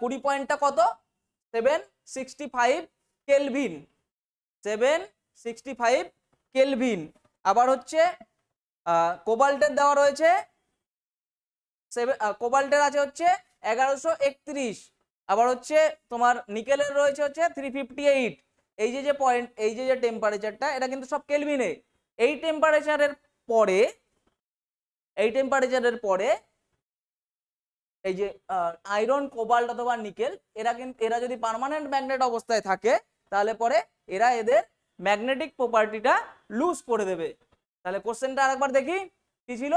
কুড়ি পয়েন্টটা কত seven sixty five kelvin seven sixty five kelvin আবার হচ্ছে কোবাল্টের দেওয়া রয়েছে কোবাল্টের আছে হচ্ছে এগারোশো একত্রিশ আবার হচ্ছে তোমার নিকেলের রয়েছে হচ্ছে থ্রি ফিফটি এইট এই যে যে পয়েন্ট এই যে যে টেম্পারেচারটা এটা কিন্তু সব কেলভিনে এই টেম্পারেচারের পরে এই টেম্পারেচারের পরে এই যে আয়রন কোবাল্ট অথবা নিকেল এরা কিন্তু এরা যদি পারমানেন্ট ম্যাগনেট অবস্থায় থাকে তাহলে পরে এরা এদের ম্যাগনেটিক প্রপার্টিটা লুজ করে দেবে তাহলে কোশ্চেনটা আরেকবার দেখি কি ছিল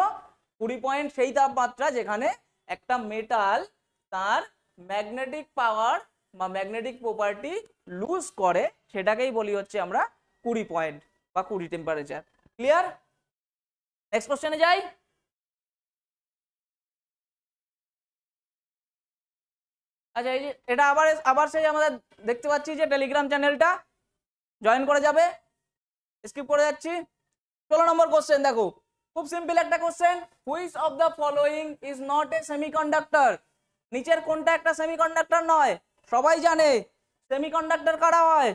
কুড়ি পয়েন্ট সেই তাপমাত্রা যেখানে একটা মেটাল তার ম্যাগনেটিক পাওয়ার বা ম্যাগনেটিক প্রপার্টি লুজ করে সেটাকেই বলি হচ্ছে আমরা কুড়ি পয়েন্ট বা কুড়ি টেম্পারেচার ক্লিয়ার নেক্সট কোশ্চেনে যাই আচ্ছা এই যে এটা আবার আবার সেই আমাদের দেখতে পাচ্ছি যে টেলিগ্রাম চ্যানেলটা জয়েন করা যাবে স্কিপ করে যাচ্ছি ষোলো নম্বর কোশ্চেন দেখো খুব সিম্পল একটা question which of the following is not a semiconductor নিচের কোনটা একটা সেমিকন্ডাক্টর নয় সবাই জানে সেমিকন্ডাক্টর কারা হয়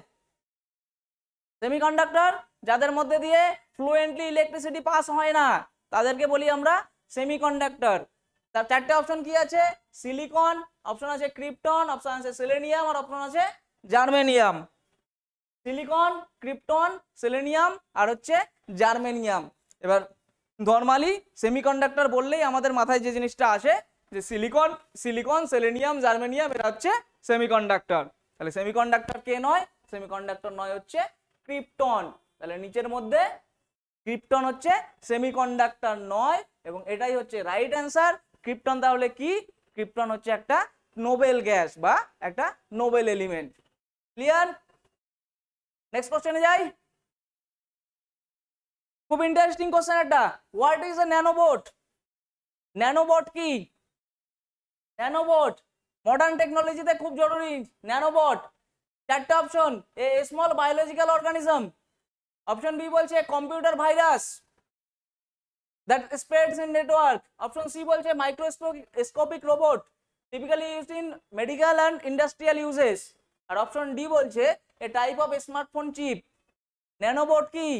সেমিকন্ডাক্টর যাদের মধ্যে দিয়ে ফ্লুয়েন্টলি ইলেকট্রিসিটি পাস হয় না তাদেরকে বলি আমরা সেমিকন্ডাক্টর তার চারটে অপশন কি আছে সিলিকন অপশন আছে ক্রিপ্টন অপশন আছে সেলেনিয়াম আর অপশন আছে জার্মেনিয়াম সিলিকন ক্রিপ্টন সেলেনিয়াম আর হচ্ছে জার্মেনিয়াম এবার নর্মালি সেমিকন্ডাক্টর বললেই আমাদের মাথায় যে জিনিসটা আসে যে সিলিকন সিলিকন সেলেনিয়াম জার্মেনিয়াম এটা হচ্ছে সেমিকন্ডাক্টর তাহলে সেমিকন্ডাক্টর কে নয় সেমিকন্ডাক্টর নয় হচ্ছে ক্রিপ্টন তাহলে নিচের মধ্যে ক্রিপ্টন হচ্ছে সেমিকন্ডাক্টর নয় এবং এটাই হচ্ছে রাইট অ্যান্সার ক্রিপ্টন তাহলে কি ক্রিপ্টন হচ্ছে একটা নোবেল গ্যাস বা একটা নোবেল এলিমেন্ট ক্লিয়ার নেক্সট কোশ্চেনে যাই খুব ইন্টারেস্টিং কোশ্চেন একটা what is a nanobot nanobot কি ন্যানোবোট মডার্ন টেকনোলজিতে খুব জরুরি ন্যানোবোট চারটা option A small biological organism option B বলছে computer virus that spreads in network option C বলছে microscopic robot typically use in medical and industrial uses আর option D বলছে a type of smartphone chip nanobot কি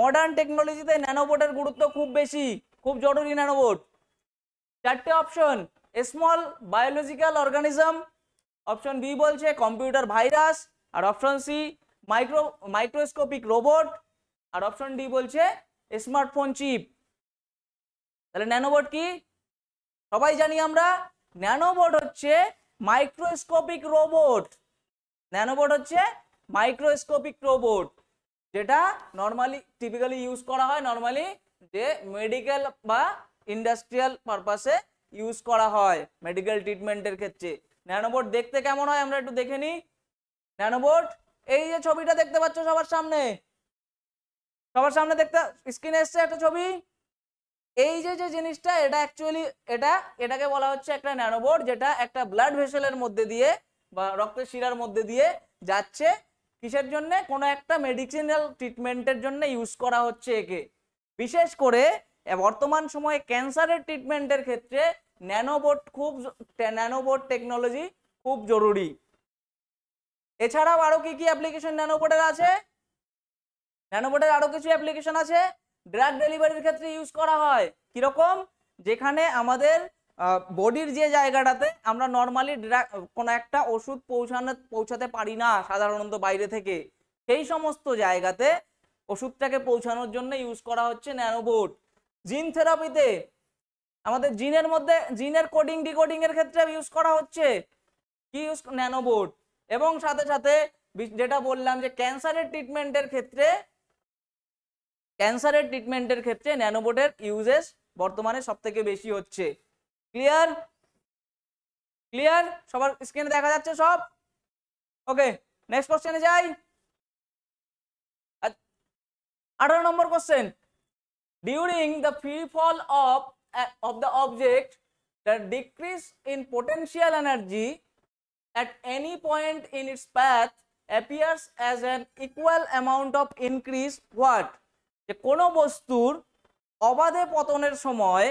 modern টেকনোলজিতে ন্যানোবোটের গুরুত্ব খুব বেশি খুব জরুরি ন্যানোবোট চারটে option small biological organism option B বলছে কম্পিউটার ভাইরাস আর option C micro microscopic robot আর অপশন ডি বলছে স্মার্টফোন চিপ তাহলে ন্যানোবোট কি সবাই জানি আমরা ন্যানোবোট হচ্ছে মাইক্রোস্কোপিক রোবট ন্যানোবোট হচ্ছে মাইক্রোস্কোপিক রোবট যেটা নর্মালি টিপিক্যালি ইউজ করা হয় নর্মালি যে মেডিকেল বা ইন্ডাস্ট্রিয়াল পারপাসে ইউজ করা হয় মেডিকেল ট্রিটমেন্টের ক্ষেত্রে ন্যানোবোর্ড দেখতে কেমন হয় আমরা একটু দেখে নিই ন্যানোবোর্ড এই যে ছবিটা দেখতে পাচ্ছ সবার সামনে সবার সামনে দেখতে স্ক্রিনে এসছে একটা ছবি এই যে যে জিনিসটা এটা অ্যাকচুয়ালি এটা এটাকে বলা হচ্ছে একটা ন্যানোবোর্ড যেটা একটা ব্লাড ভেসেলের মধ্যে দিয়ে বা রক্তের শিরার মধ্যে দিয়ে যাচ্ছে কিসের জন্য কোনো একটা মেডিসিনাল ট্রিটমেন্টের জন্য ইউজ করা হচ্ছে একে বিশেষ করে বর্তমান সময়ে ক্যান্সারের ট্রিটমেন্টের ক্ষেত্রে ন্যানোবোট খুব ন্যানোবোট টেকনোলজি খুব জরুরি এছাড়াও আরও কি কি অ্যাপ্লিকেশন ন্যানোবোটের আছে ন্যানোবোটের আরও কিছু অ্যাপ্লিকেশন আছে ড্রাগ ডেলিভারির ক্ষেত্রে ইউজ করা হয় কীরকম যেখানে আমাদের বডির যে জায়গাটাতে আমরা নর্মালি কোনো একটা ওষুধ পৌঁছানো পৌঁছাতে পারি না সাধারণত বাইরে থেকে সেই সমস্ত জায়গাতে ওষুধটাকে পৌঁছানোর জন্য ইউজ করা হচ্ছে ন্যানোবোট জিন থেরাপিতে আমাদের জিনের মধ্যে জিনের কোডিং ডিকোডিং এর ক্ষেত্রে ইউজ করা হচ্ছে কি ইউজ ন্যানোবোট এবং সাথে সাথে যেটা বললাম যে ক্যান্সারের ট্রিটমেন্টের ক্ষেত্রে ক্যান্সারের ট্রিটমেন্টের ক্ষেত্রে ন্যানোবোটের ইউজেস বর্তমানে সবথেকে বেশি হচ্ছে ক্লিয়ার ক্লিয়ার সবার স্ক্রিনে দেখা যাচ্ছে সব ওকে নেক্সট কোশ্চেনে যাই আঠারো নম্বর question during the free fall of of the object the decrease in potential energy at any point in its path appears as an equal amount of increase what যে কোনো বস্তুর অবাধে পতনের সময়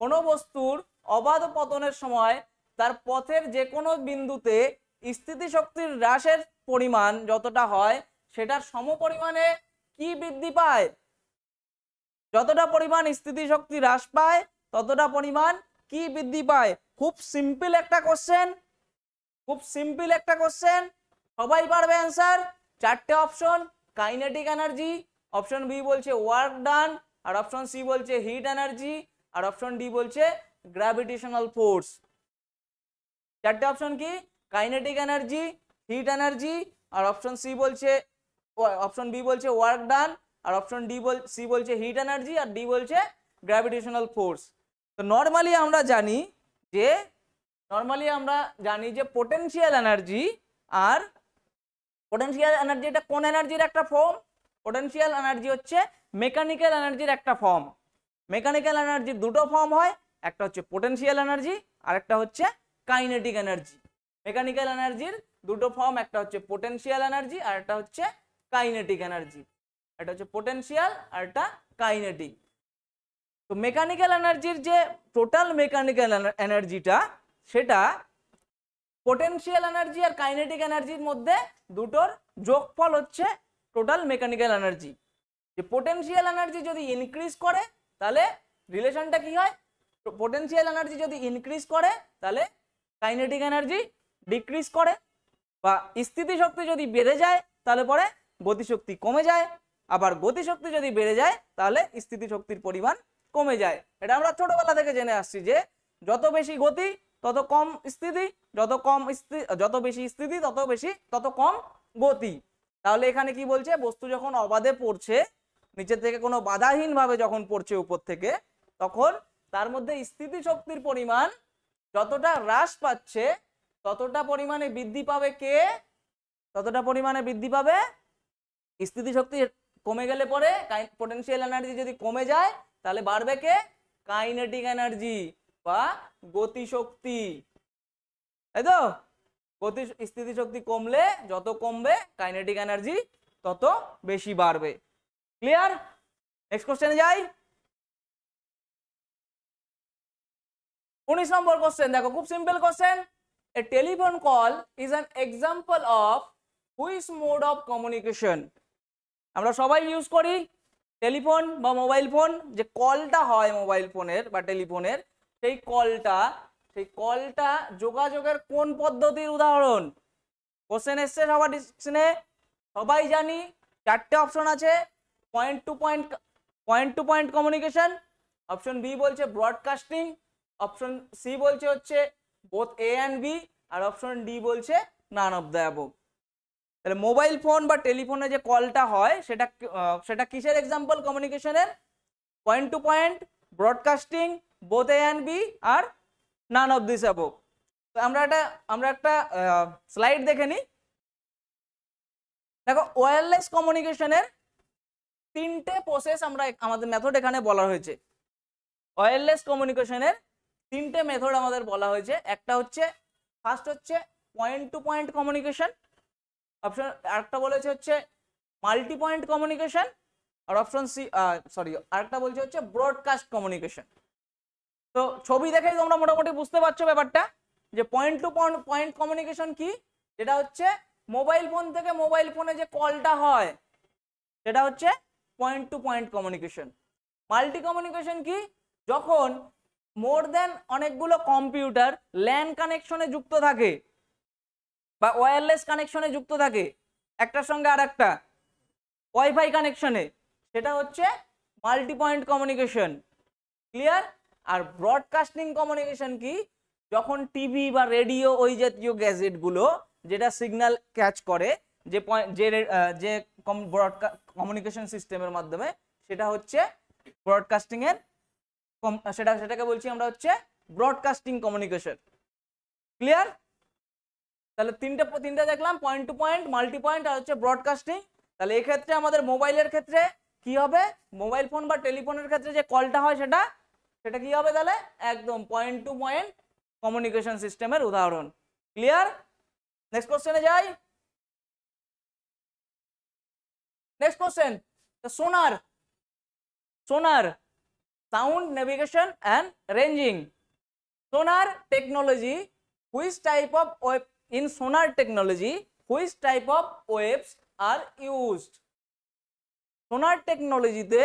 কোনো বস্তুর অবাধ পতনের সময় তার পথের যে কোনো বিন্দুতে স্থিতিশক্তির হ্রাসের পরিমাণ যতটা হয় সেটার সমপরিমাণে কি বৃদ্ধি পায় যতটা পরিমাণ স্থিতিশক্তি হ্রাস পায় ততটা পরিমাণ কি বৃদ্ধি পায় খুব সিম্পল একটা কোশ্চেন খুব সিম্পল একটা কোশ্চেন সবাই পারবে অ্যান্সার চারটে option kinetic energy option B বলছে ওয়ার্ক ডান আর অপশন সি বলছে হিট এনার্জি আর অপশন ডি বলছে গ্র্যাভিটেশনাল ফোর্স চারটে অপশন কি কাইনেটিক এনার্জি হিট এনার্জি আর অপশন সি বলছে অপশন বি বলছে ওয়ার্ক ডান আর অপশন ডি বল সি বলছে হিট এনার্জি আর ডি বলছে গ্র্যাভিটেশনাল ফোর্স তো নর্মালি আমরা জানি যে নর্মালি আমরা জানি যে পোটেনশিয়াল এনার্জি আর পোটেনশিয়াল এনার্জি এটা কোন এনার্জির একটা ফর্ম পোটেনশিয়াল এনার্জি হচ্ছে মেকানিক্যাল এনার্জির একটা ফর্ম মেকানিক্যাল এনার্জির দুটো ফর্ম হয় একটা হচ্ছে পোটেন্সিয়াল এনার্জি আর একটা হচ্ছে কাইনেটিক এনার্জি মেকানিক্যাল এনার্জির দুটো ফর্ম একটা হচ্ছে পোটেন্সিয়াল এনার্জি আর একটা হচ্ছে কাইনেটিক এনার্জি এটা হচ্ছে পোটেন্সিয়াল আর একটা কাইনেটিক তো মেকানিক্যাল এনার্জির যে টোটাল মেকানিক্যাল এনার্জিটা সেটা পোটেন্সিয়াল এনার্জি আর কাইনেটিক এনার্জির মধ্যে দুটোর যোগফল হচ্ছে টোটাল মেকানিক্যাল এনার্জি যে পোটেন্সিয়াল এনার্জি যদি ইনক্রিজ করে তাহলে রিলেশনটা কি হয় পোটেন্সিয়াল এনার্জি যদি ইনক্রিজ করে তাহলে কাইনেটিক এনার্জি ডিক্রিজ করে বা স্থিতি শক্তি যদি বেড়ে যায় তাহলে পরে গতিশক্তি কমে যায় আবার গতিশক্তি যদি বেড়ে যায় তাহলে স্থিতি শক্তির পরিমাণ কমে যায় এটা আমরা ছোটবেলা থেকে জেনে আসছি যে যত বেশি গতি তত কম স্থিতি যত কম যত বেশি স্থিতি তত বেশি তত কম গতি তাহলে এখানে কি বলছে বস্তু যখন অবাধে পড়ছে নিচে থেকে কোনো বাধাহীনভাবে যখন পড়ছে উপর থেকে তখন তার মধ্যে স্থিতিশক্তির পরিমাণ যতটা হ্রাস পাচ্ছে ততটা পরিমাণে বৃদ্ধি পাবে কে ততটা পরিমাণে বৃদ্ধি পাবে স্থিতিশক্তি কমে গেলে পরে পোটেন্সিয়াল এনার্জি যদি কমে যায় তাহলে বাড়বে কে কাইনেটিক এনার্জি বা গতিশক্তি তাই তো গতি স্থিতিশক্তি কমলে যত কমবে কাইনেটিক এনার্জি তত বেশি বাড়বে ক্লিয়ার নেক্সট কোশ্চেনে যাই উনিশ নম্বর কোশ্চেন দেখো খুব simple question a telephone call is an example of which mode of communication আমরা সবাই ইউজ করি টেলিফোন বা মোবাইল ফোন যে কলটা হয় মোবাইল ফোনের বা টেলিফোনের সেই কলটা সেই কলটা যোগাযোগের কোন পদ্ধতির উদাহরণ কোশ্চেন এসছে সবার ডিসকশনে সবাই জানি চারটে অপশন আছে point to point point to point communication option B বলছে ব্রডকাস্টিং অপশন সি বলছে হচ্ছে বোথ এ অ্যান্ড বি আর অপশন ডি বলছে নান অফ দ্য অ্যাবভ তাহলে মোবাইল ফোন বা টেলিফোনে যে কলটা হয় সেটা সেটা কিসের এক্সাম্পল কমিউনিকেশনের point to point broadcasting both A and B আর নান অফ দিস অ্যাবভ তো আমরা একটা আমরা একটা স্লাইড দেখে নিই দেখো ওয়্যারলেস কমিউনিকেশনের তিনটে প্রসেস আমরা আমাদের মেথড এখানে বলা হয়েছে ওয়্যারলেস কমিউনিকেশনের তিনটে মেথড আমাদের বলা হয়েছে একটা হচ্ছে ফার্স্ট হচ্ছে point to point communication option আরেকটা বলেছে হচ্ছে মাল্টি পয়েন্ট কমিউনিকেশন আর অপশন সি সরি আরেকটা বলছে হচ্ছে ব্রডকাস্ট কমিউনিকেশন তো ছবি দেখেই তোমরা মোটামুটি বুঝতে পারছো ব্যাপারটা যে point to point point communication কি যেটা হচ্ছে মোবাইল ফোন থেকে মোবাইল ফোনে যে কলটা হয় সেটা হচ্ছে point to point communication multi communication কি যখন মোর দেন অনেকগুলো কম্পিউটার ল্যান কানেকশনে যুক্ত থাকে বা ওয়ারলেস কানেকশনে যুক্ত থাকে একটার সঙ্গে আর একটা ওয়াইফাই কানেকশনে সেটা হচ্ছে মাল্টি পয়েন্ট কমিউনিকেশন ক্লিয়ার আর ব্রডকাস্টিং কমিউনিকেশন কি যখন টিভি বা রেডিও ওই জাতীয় গ্যাজেটগুলো যেটা সিগন্যাল ক্যাচ করে যে যে যে কমিউনিকেশন সিস্টেমের মাধ্যমে সেটা হচ্ছে ব্রডকাস্টিংয়ের সেটা সেটাকে বলছি আমরা হচ্ছে ব্রডকাস্টিং কমিউনিকেশন ক্লিয়ার তাহলে তিনটে তিনটে দেখলাম point to point multi point আর হচ্ছে ব্রডকাস্টিং তাহলে এক্ষেত্রে আমাদের মোবাইলের ক্ষেত্রে কি হবে মোবাইল ফোন বা টেলিফোনের ক্ষেত্রে যে কলটা হয় সেটা সেটা কি হবে তাহলে একদম পয়েন্ট টু পয়েন্ট কমিউনিকেশন সিস্টেমের উদাহরণ ক্লিয়ার নেক্সট কোশ্চেনে যাই নেক্সট কোশ্চেন সোনার সোনার sound navigation and ranging. Sonar technology, which type of wave, in sonar technology, which type of waves are used? সোনার টেকনোলজিতে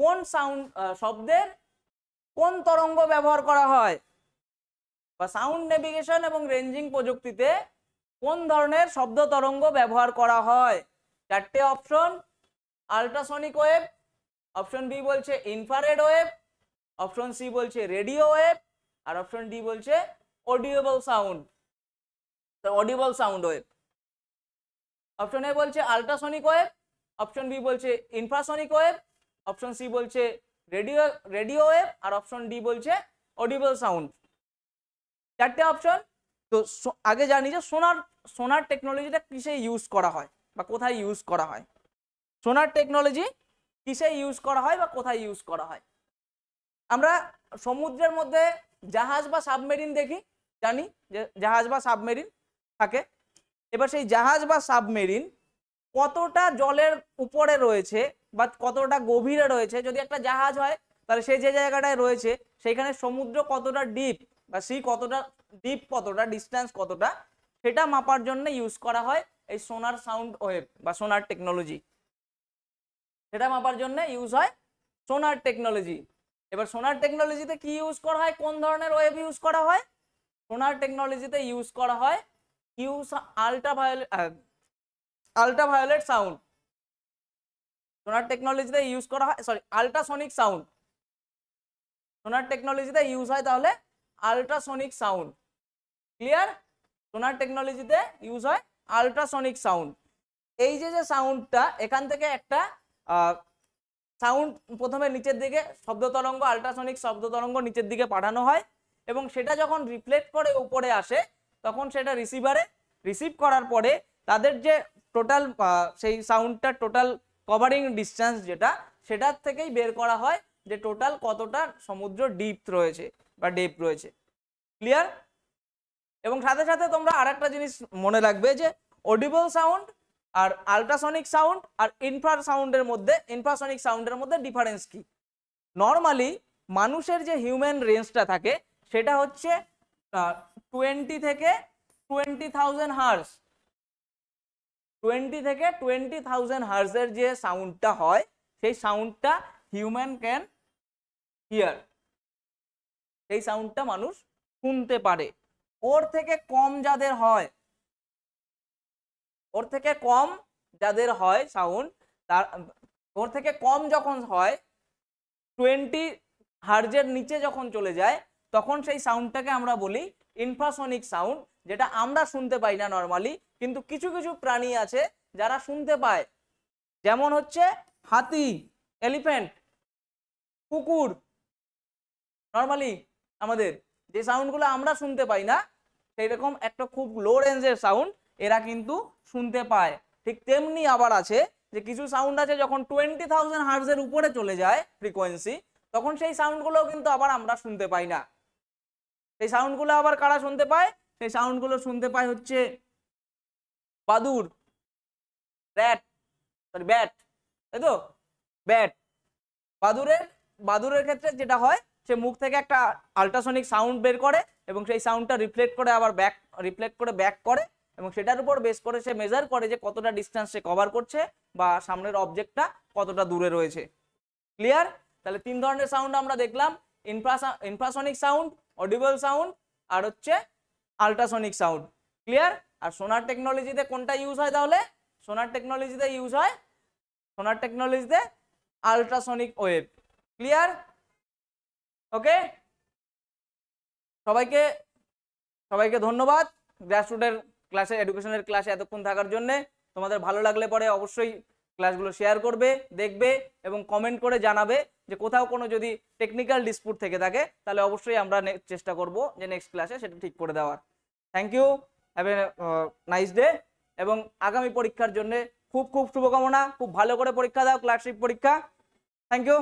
কোন সাউন্ড শব্দের কোন তরঙ্গ ব্যবহার করা হয় বা সাউন্ড নেভিগেশন এবং রেঞ্জিং প্রযুক্তিতে কোন ধরনের শব্দ তরঙ্গ ব্যবহার করা হয় চারটে option ultrasonic wave option B বলছে ইনফ্রারেড ওয়েভ অপশন সি বলছে রেডিও ওয়েভ আর অপশন ডি বলছে audible sound audible sound wave option A বলছে আল্ট্রাসনিক ওয়েভ অপশন বি বলছে ইনফ্রাসনিক ওয়েভ অপশন সি বলছে রেডিও রেডিও ওয়েভ আর option D বলছে audible sound চারটে অপশন তো আগে জানি যে সোনার সোনার টেকনোলজিটা কিসে ইউজ করা হয় বা কোথায় ইউজ করা হয় সোনার টেকনোলজি কিসে ইউজ করা হয় বা কোথায় ইউজ করা হয় আমরা সমুদ্রের মধ্যে জাহাজ বা সাবমেরিন দেখি জানি যে জাহাজ বা সাবমেরিন থাকে এবার সেই জাহাজ বা সাবমেরিন কতটা জলের উপরে রয়েছে বা কতটা গভীরে রয়েছে যদি একটা জাহাজ হয় তাহলে সেই যে জায়গাটায় রয়েছে সেইখানে সমুদ্র কতটা ডিপ বা সি কতটা ডিপ কতটা ডিস্ট্যান্স কতটা সেটা মাপার জন্য ইউজ করা হয় এই সোনার সাউন্ড ওয়েভ বা সোনার টেকনোলজি সেটা মাপার জন্য ইউজ হয় সোনার টেকনোলজি এবার সোনার টেকনোলজিতে কি ইউজ করা হয় কোন ধরনের ওয়েভ ইউজ করা হয় সোনার টেকনোলজিতে ইউজ করা হয় ইউ আল্ট্রাভায়োলেট আল্ট্রাভায়োলেট সাউন্ড সোনার টেকনোলজিতে ইউজ করা হয় সরি আল্ট্রাসনিক সাউন্ড সোনার টেকনোলজিতে ইউজ হয় তাহলে আল্ট্রাসনিক সাউন্ড ক্লিয়ার সোনার টেকনোলজিতে ইউজ হয় আল্ট্রাসনিক সাউন্ড এই যে যে সাউন্ডটা এখান থেকে একটা সাউন্ড প্রথমে নিচের দিকে শব্দ তরঙ্গ আল্ট্রাসনিক শব্দ তরঙ্গ নিচের দিকে পাঠানো হয় এবং সেটা যখন রিফ্লেক্ট করে উপরে আসে তখন সেটা রিসিভারে রিসিভ করার পরে তাদের যে টোটাল সেই সাউন্ডটা টোটাল কভারিং ডিস্টেন্স যেটা সেটার থেকেই বের করা হয় যে টোটাল কতটা সমুদ্র ডিপ রয়েছে বা ডেপ রয়েছে ক্লিয়ার এবং সাথে সাথে তোমরা আর জিনিস মনে রাখবে যে অডিবল সাউন্ড আর আলট্রাসনিক সাউন্ড আর ইনফ্রাসাউন্ডের মধ্যে ইনফ্রাসনিক সাউন্ডের মধ্যে ডিফারেন্স কি নর্মালি মানুষের যে হিউম্যান রেঞ্জটা থাকে সেটা হচ্ছে টোয়েন্টি থেকে টোয়েন্টি থাউজেন্ড হার্স টোয়েন্টি থেকে টোয়েন্টি থাউজেন্ড হার্সের যে সাউন্ডটা হয় সেই সাউন্ডটা হিউম্যান ক্যান হিয়ার সেই সাউন্ডটা মানুষ শুনতে পারে ওর থেকে কম যাদের হয় ওর থেকে কম যাদের হয় সাউন্ড তার ওর থেকে কম যখন হয় টোয়েন্টি হার্জের নিচে যখন চলে যায় তখন সেই সাউন্ডটাকে আমরা বলি ইনফ্রাসনিক সাউন্ড যেটা আমরা শুনতে পাই না নর্মালি কিন্তু কিছু কিছু প্রাণী আছে যারা শুনতে পায় যেমন হচ্ছে হাতি এলিফ্যান্ট কুকুর নর্মালি আমাদের যে সাউন্ডগুলো আমরা শুনতে পাই না সেই রকম একটা খুব লো রেঞ্জের সাউন্ড এরা কিন্তু শুনতে পায় ঠিক তেমনি আবার আছে যে কিছু সাউন্ড আছে যখন টোয়েন্টি থাউজেন্ড হার্জের উপরে চলে যায় ফ্রিকোয়েন্সি তখন সেই সাউন্ডগুলোও কিন্তু আবার আমরা শুনতে পাই না সেই সাউন্ডগুলো আবার কারা শুনতে পায় সেই সাউন্ডগুলো শুনতে পায় হচ্ছে বাদুর ব্যাট সরি ব্যাট তাই তো ব্যাট বাদুরের বাদুরের ক্ষেত্রে যেটা হয় সে মুখ থেকে একটা আল্ট্রাসনিক সাউন্ড বের করে এবং সেই সাউন্ডটা রিফ্লেক্ট করে আবার ব্যাক রিফ্লেক্ট করে ব্যাক করে এবং সেটার উপর বেস করে সে মেজার করে যে কতটা ডিস্টেন্স সে কভার করছে বা সামনের অবজেক্টটা কতটা দূরে রয়েছে ক্লিয়ার তাহলে তিন ধরনের সাউন্ড আমরা দেখলাম infra infrasonic sound audible sound আর হচ্ছে আল্ট্রাসনিক সাউন্ড ক্লিয়ার আর সোনার টেকনোলজিতে কোনটা ইউজ হয় তাহলে সোনার টেকনোলজিতে ইউজ হয় সোনার টেকনোলজিতে আলট্রাসনিক ওয়েভ ক্লিয়ার ওকে সবাইকে সবাইকে ধন্যবাদ গ্রাসরুটের ক্লাসে এডুকেশনের ক্লাসে এতক্ষণ থাকার জন্য তোমাদের ভালো লাগলে পরে অবশ্যই ক্লাসগুলো শেয়ার করবে দেখবে এবং কমেন্ট করে জানাবে যে কোথাও কোনো যদি টেকনিক্যাল ডিসপুট থেকে থাকে তাহলে অবশ্যই আমরা চেষ্টা করব যে নেক্সট ক্লাসে সেটা ঠিক করে দেওয়ার thank you have a nice day এবং আগামী পরীক্ষার জন্য খুব খুব শুভকামনা খুব ভালো করে পরীক্ষা দাও ক্লাসশিপ পরীক্ষা থ্যাংক ইউ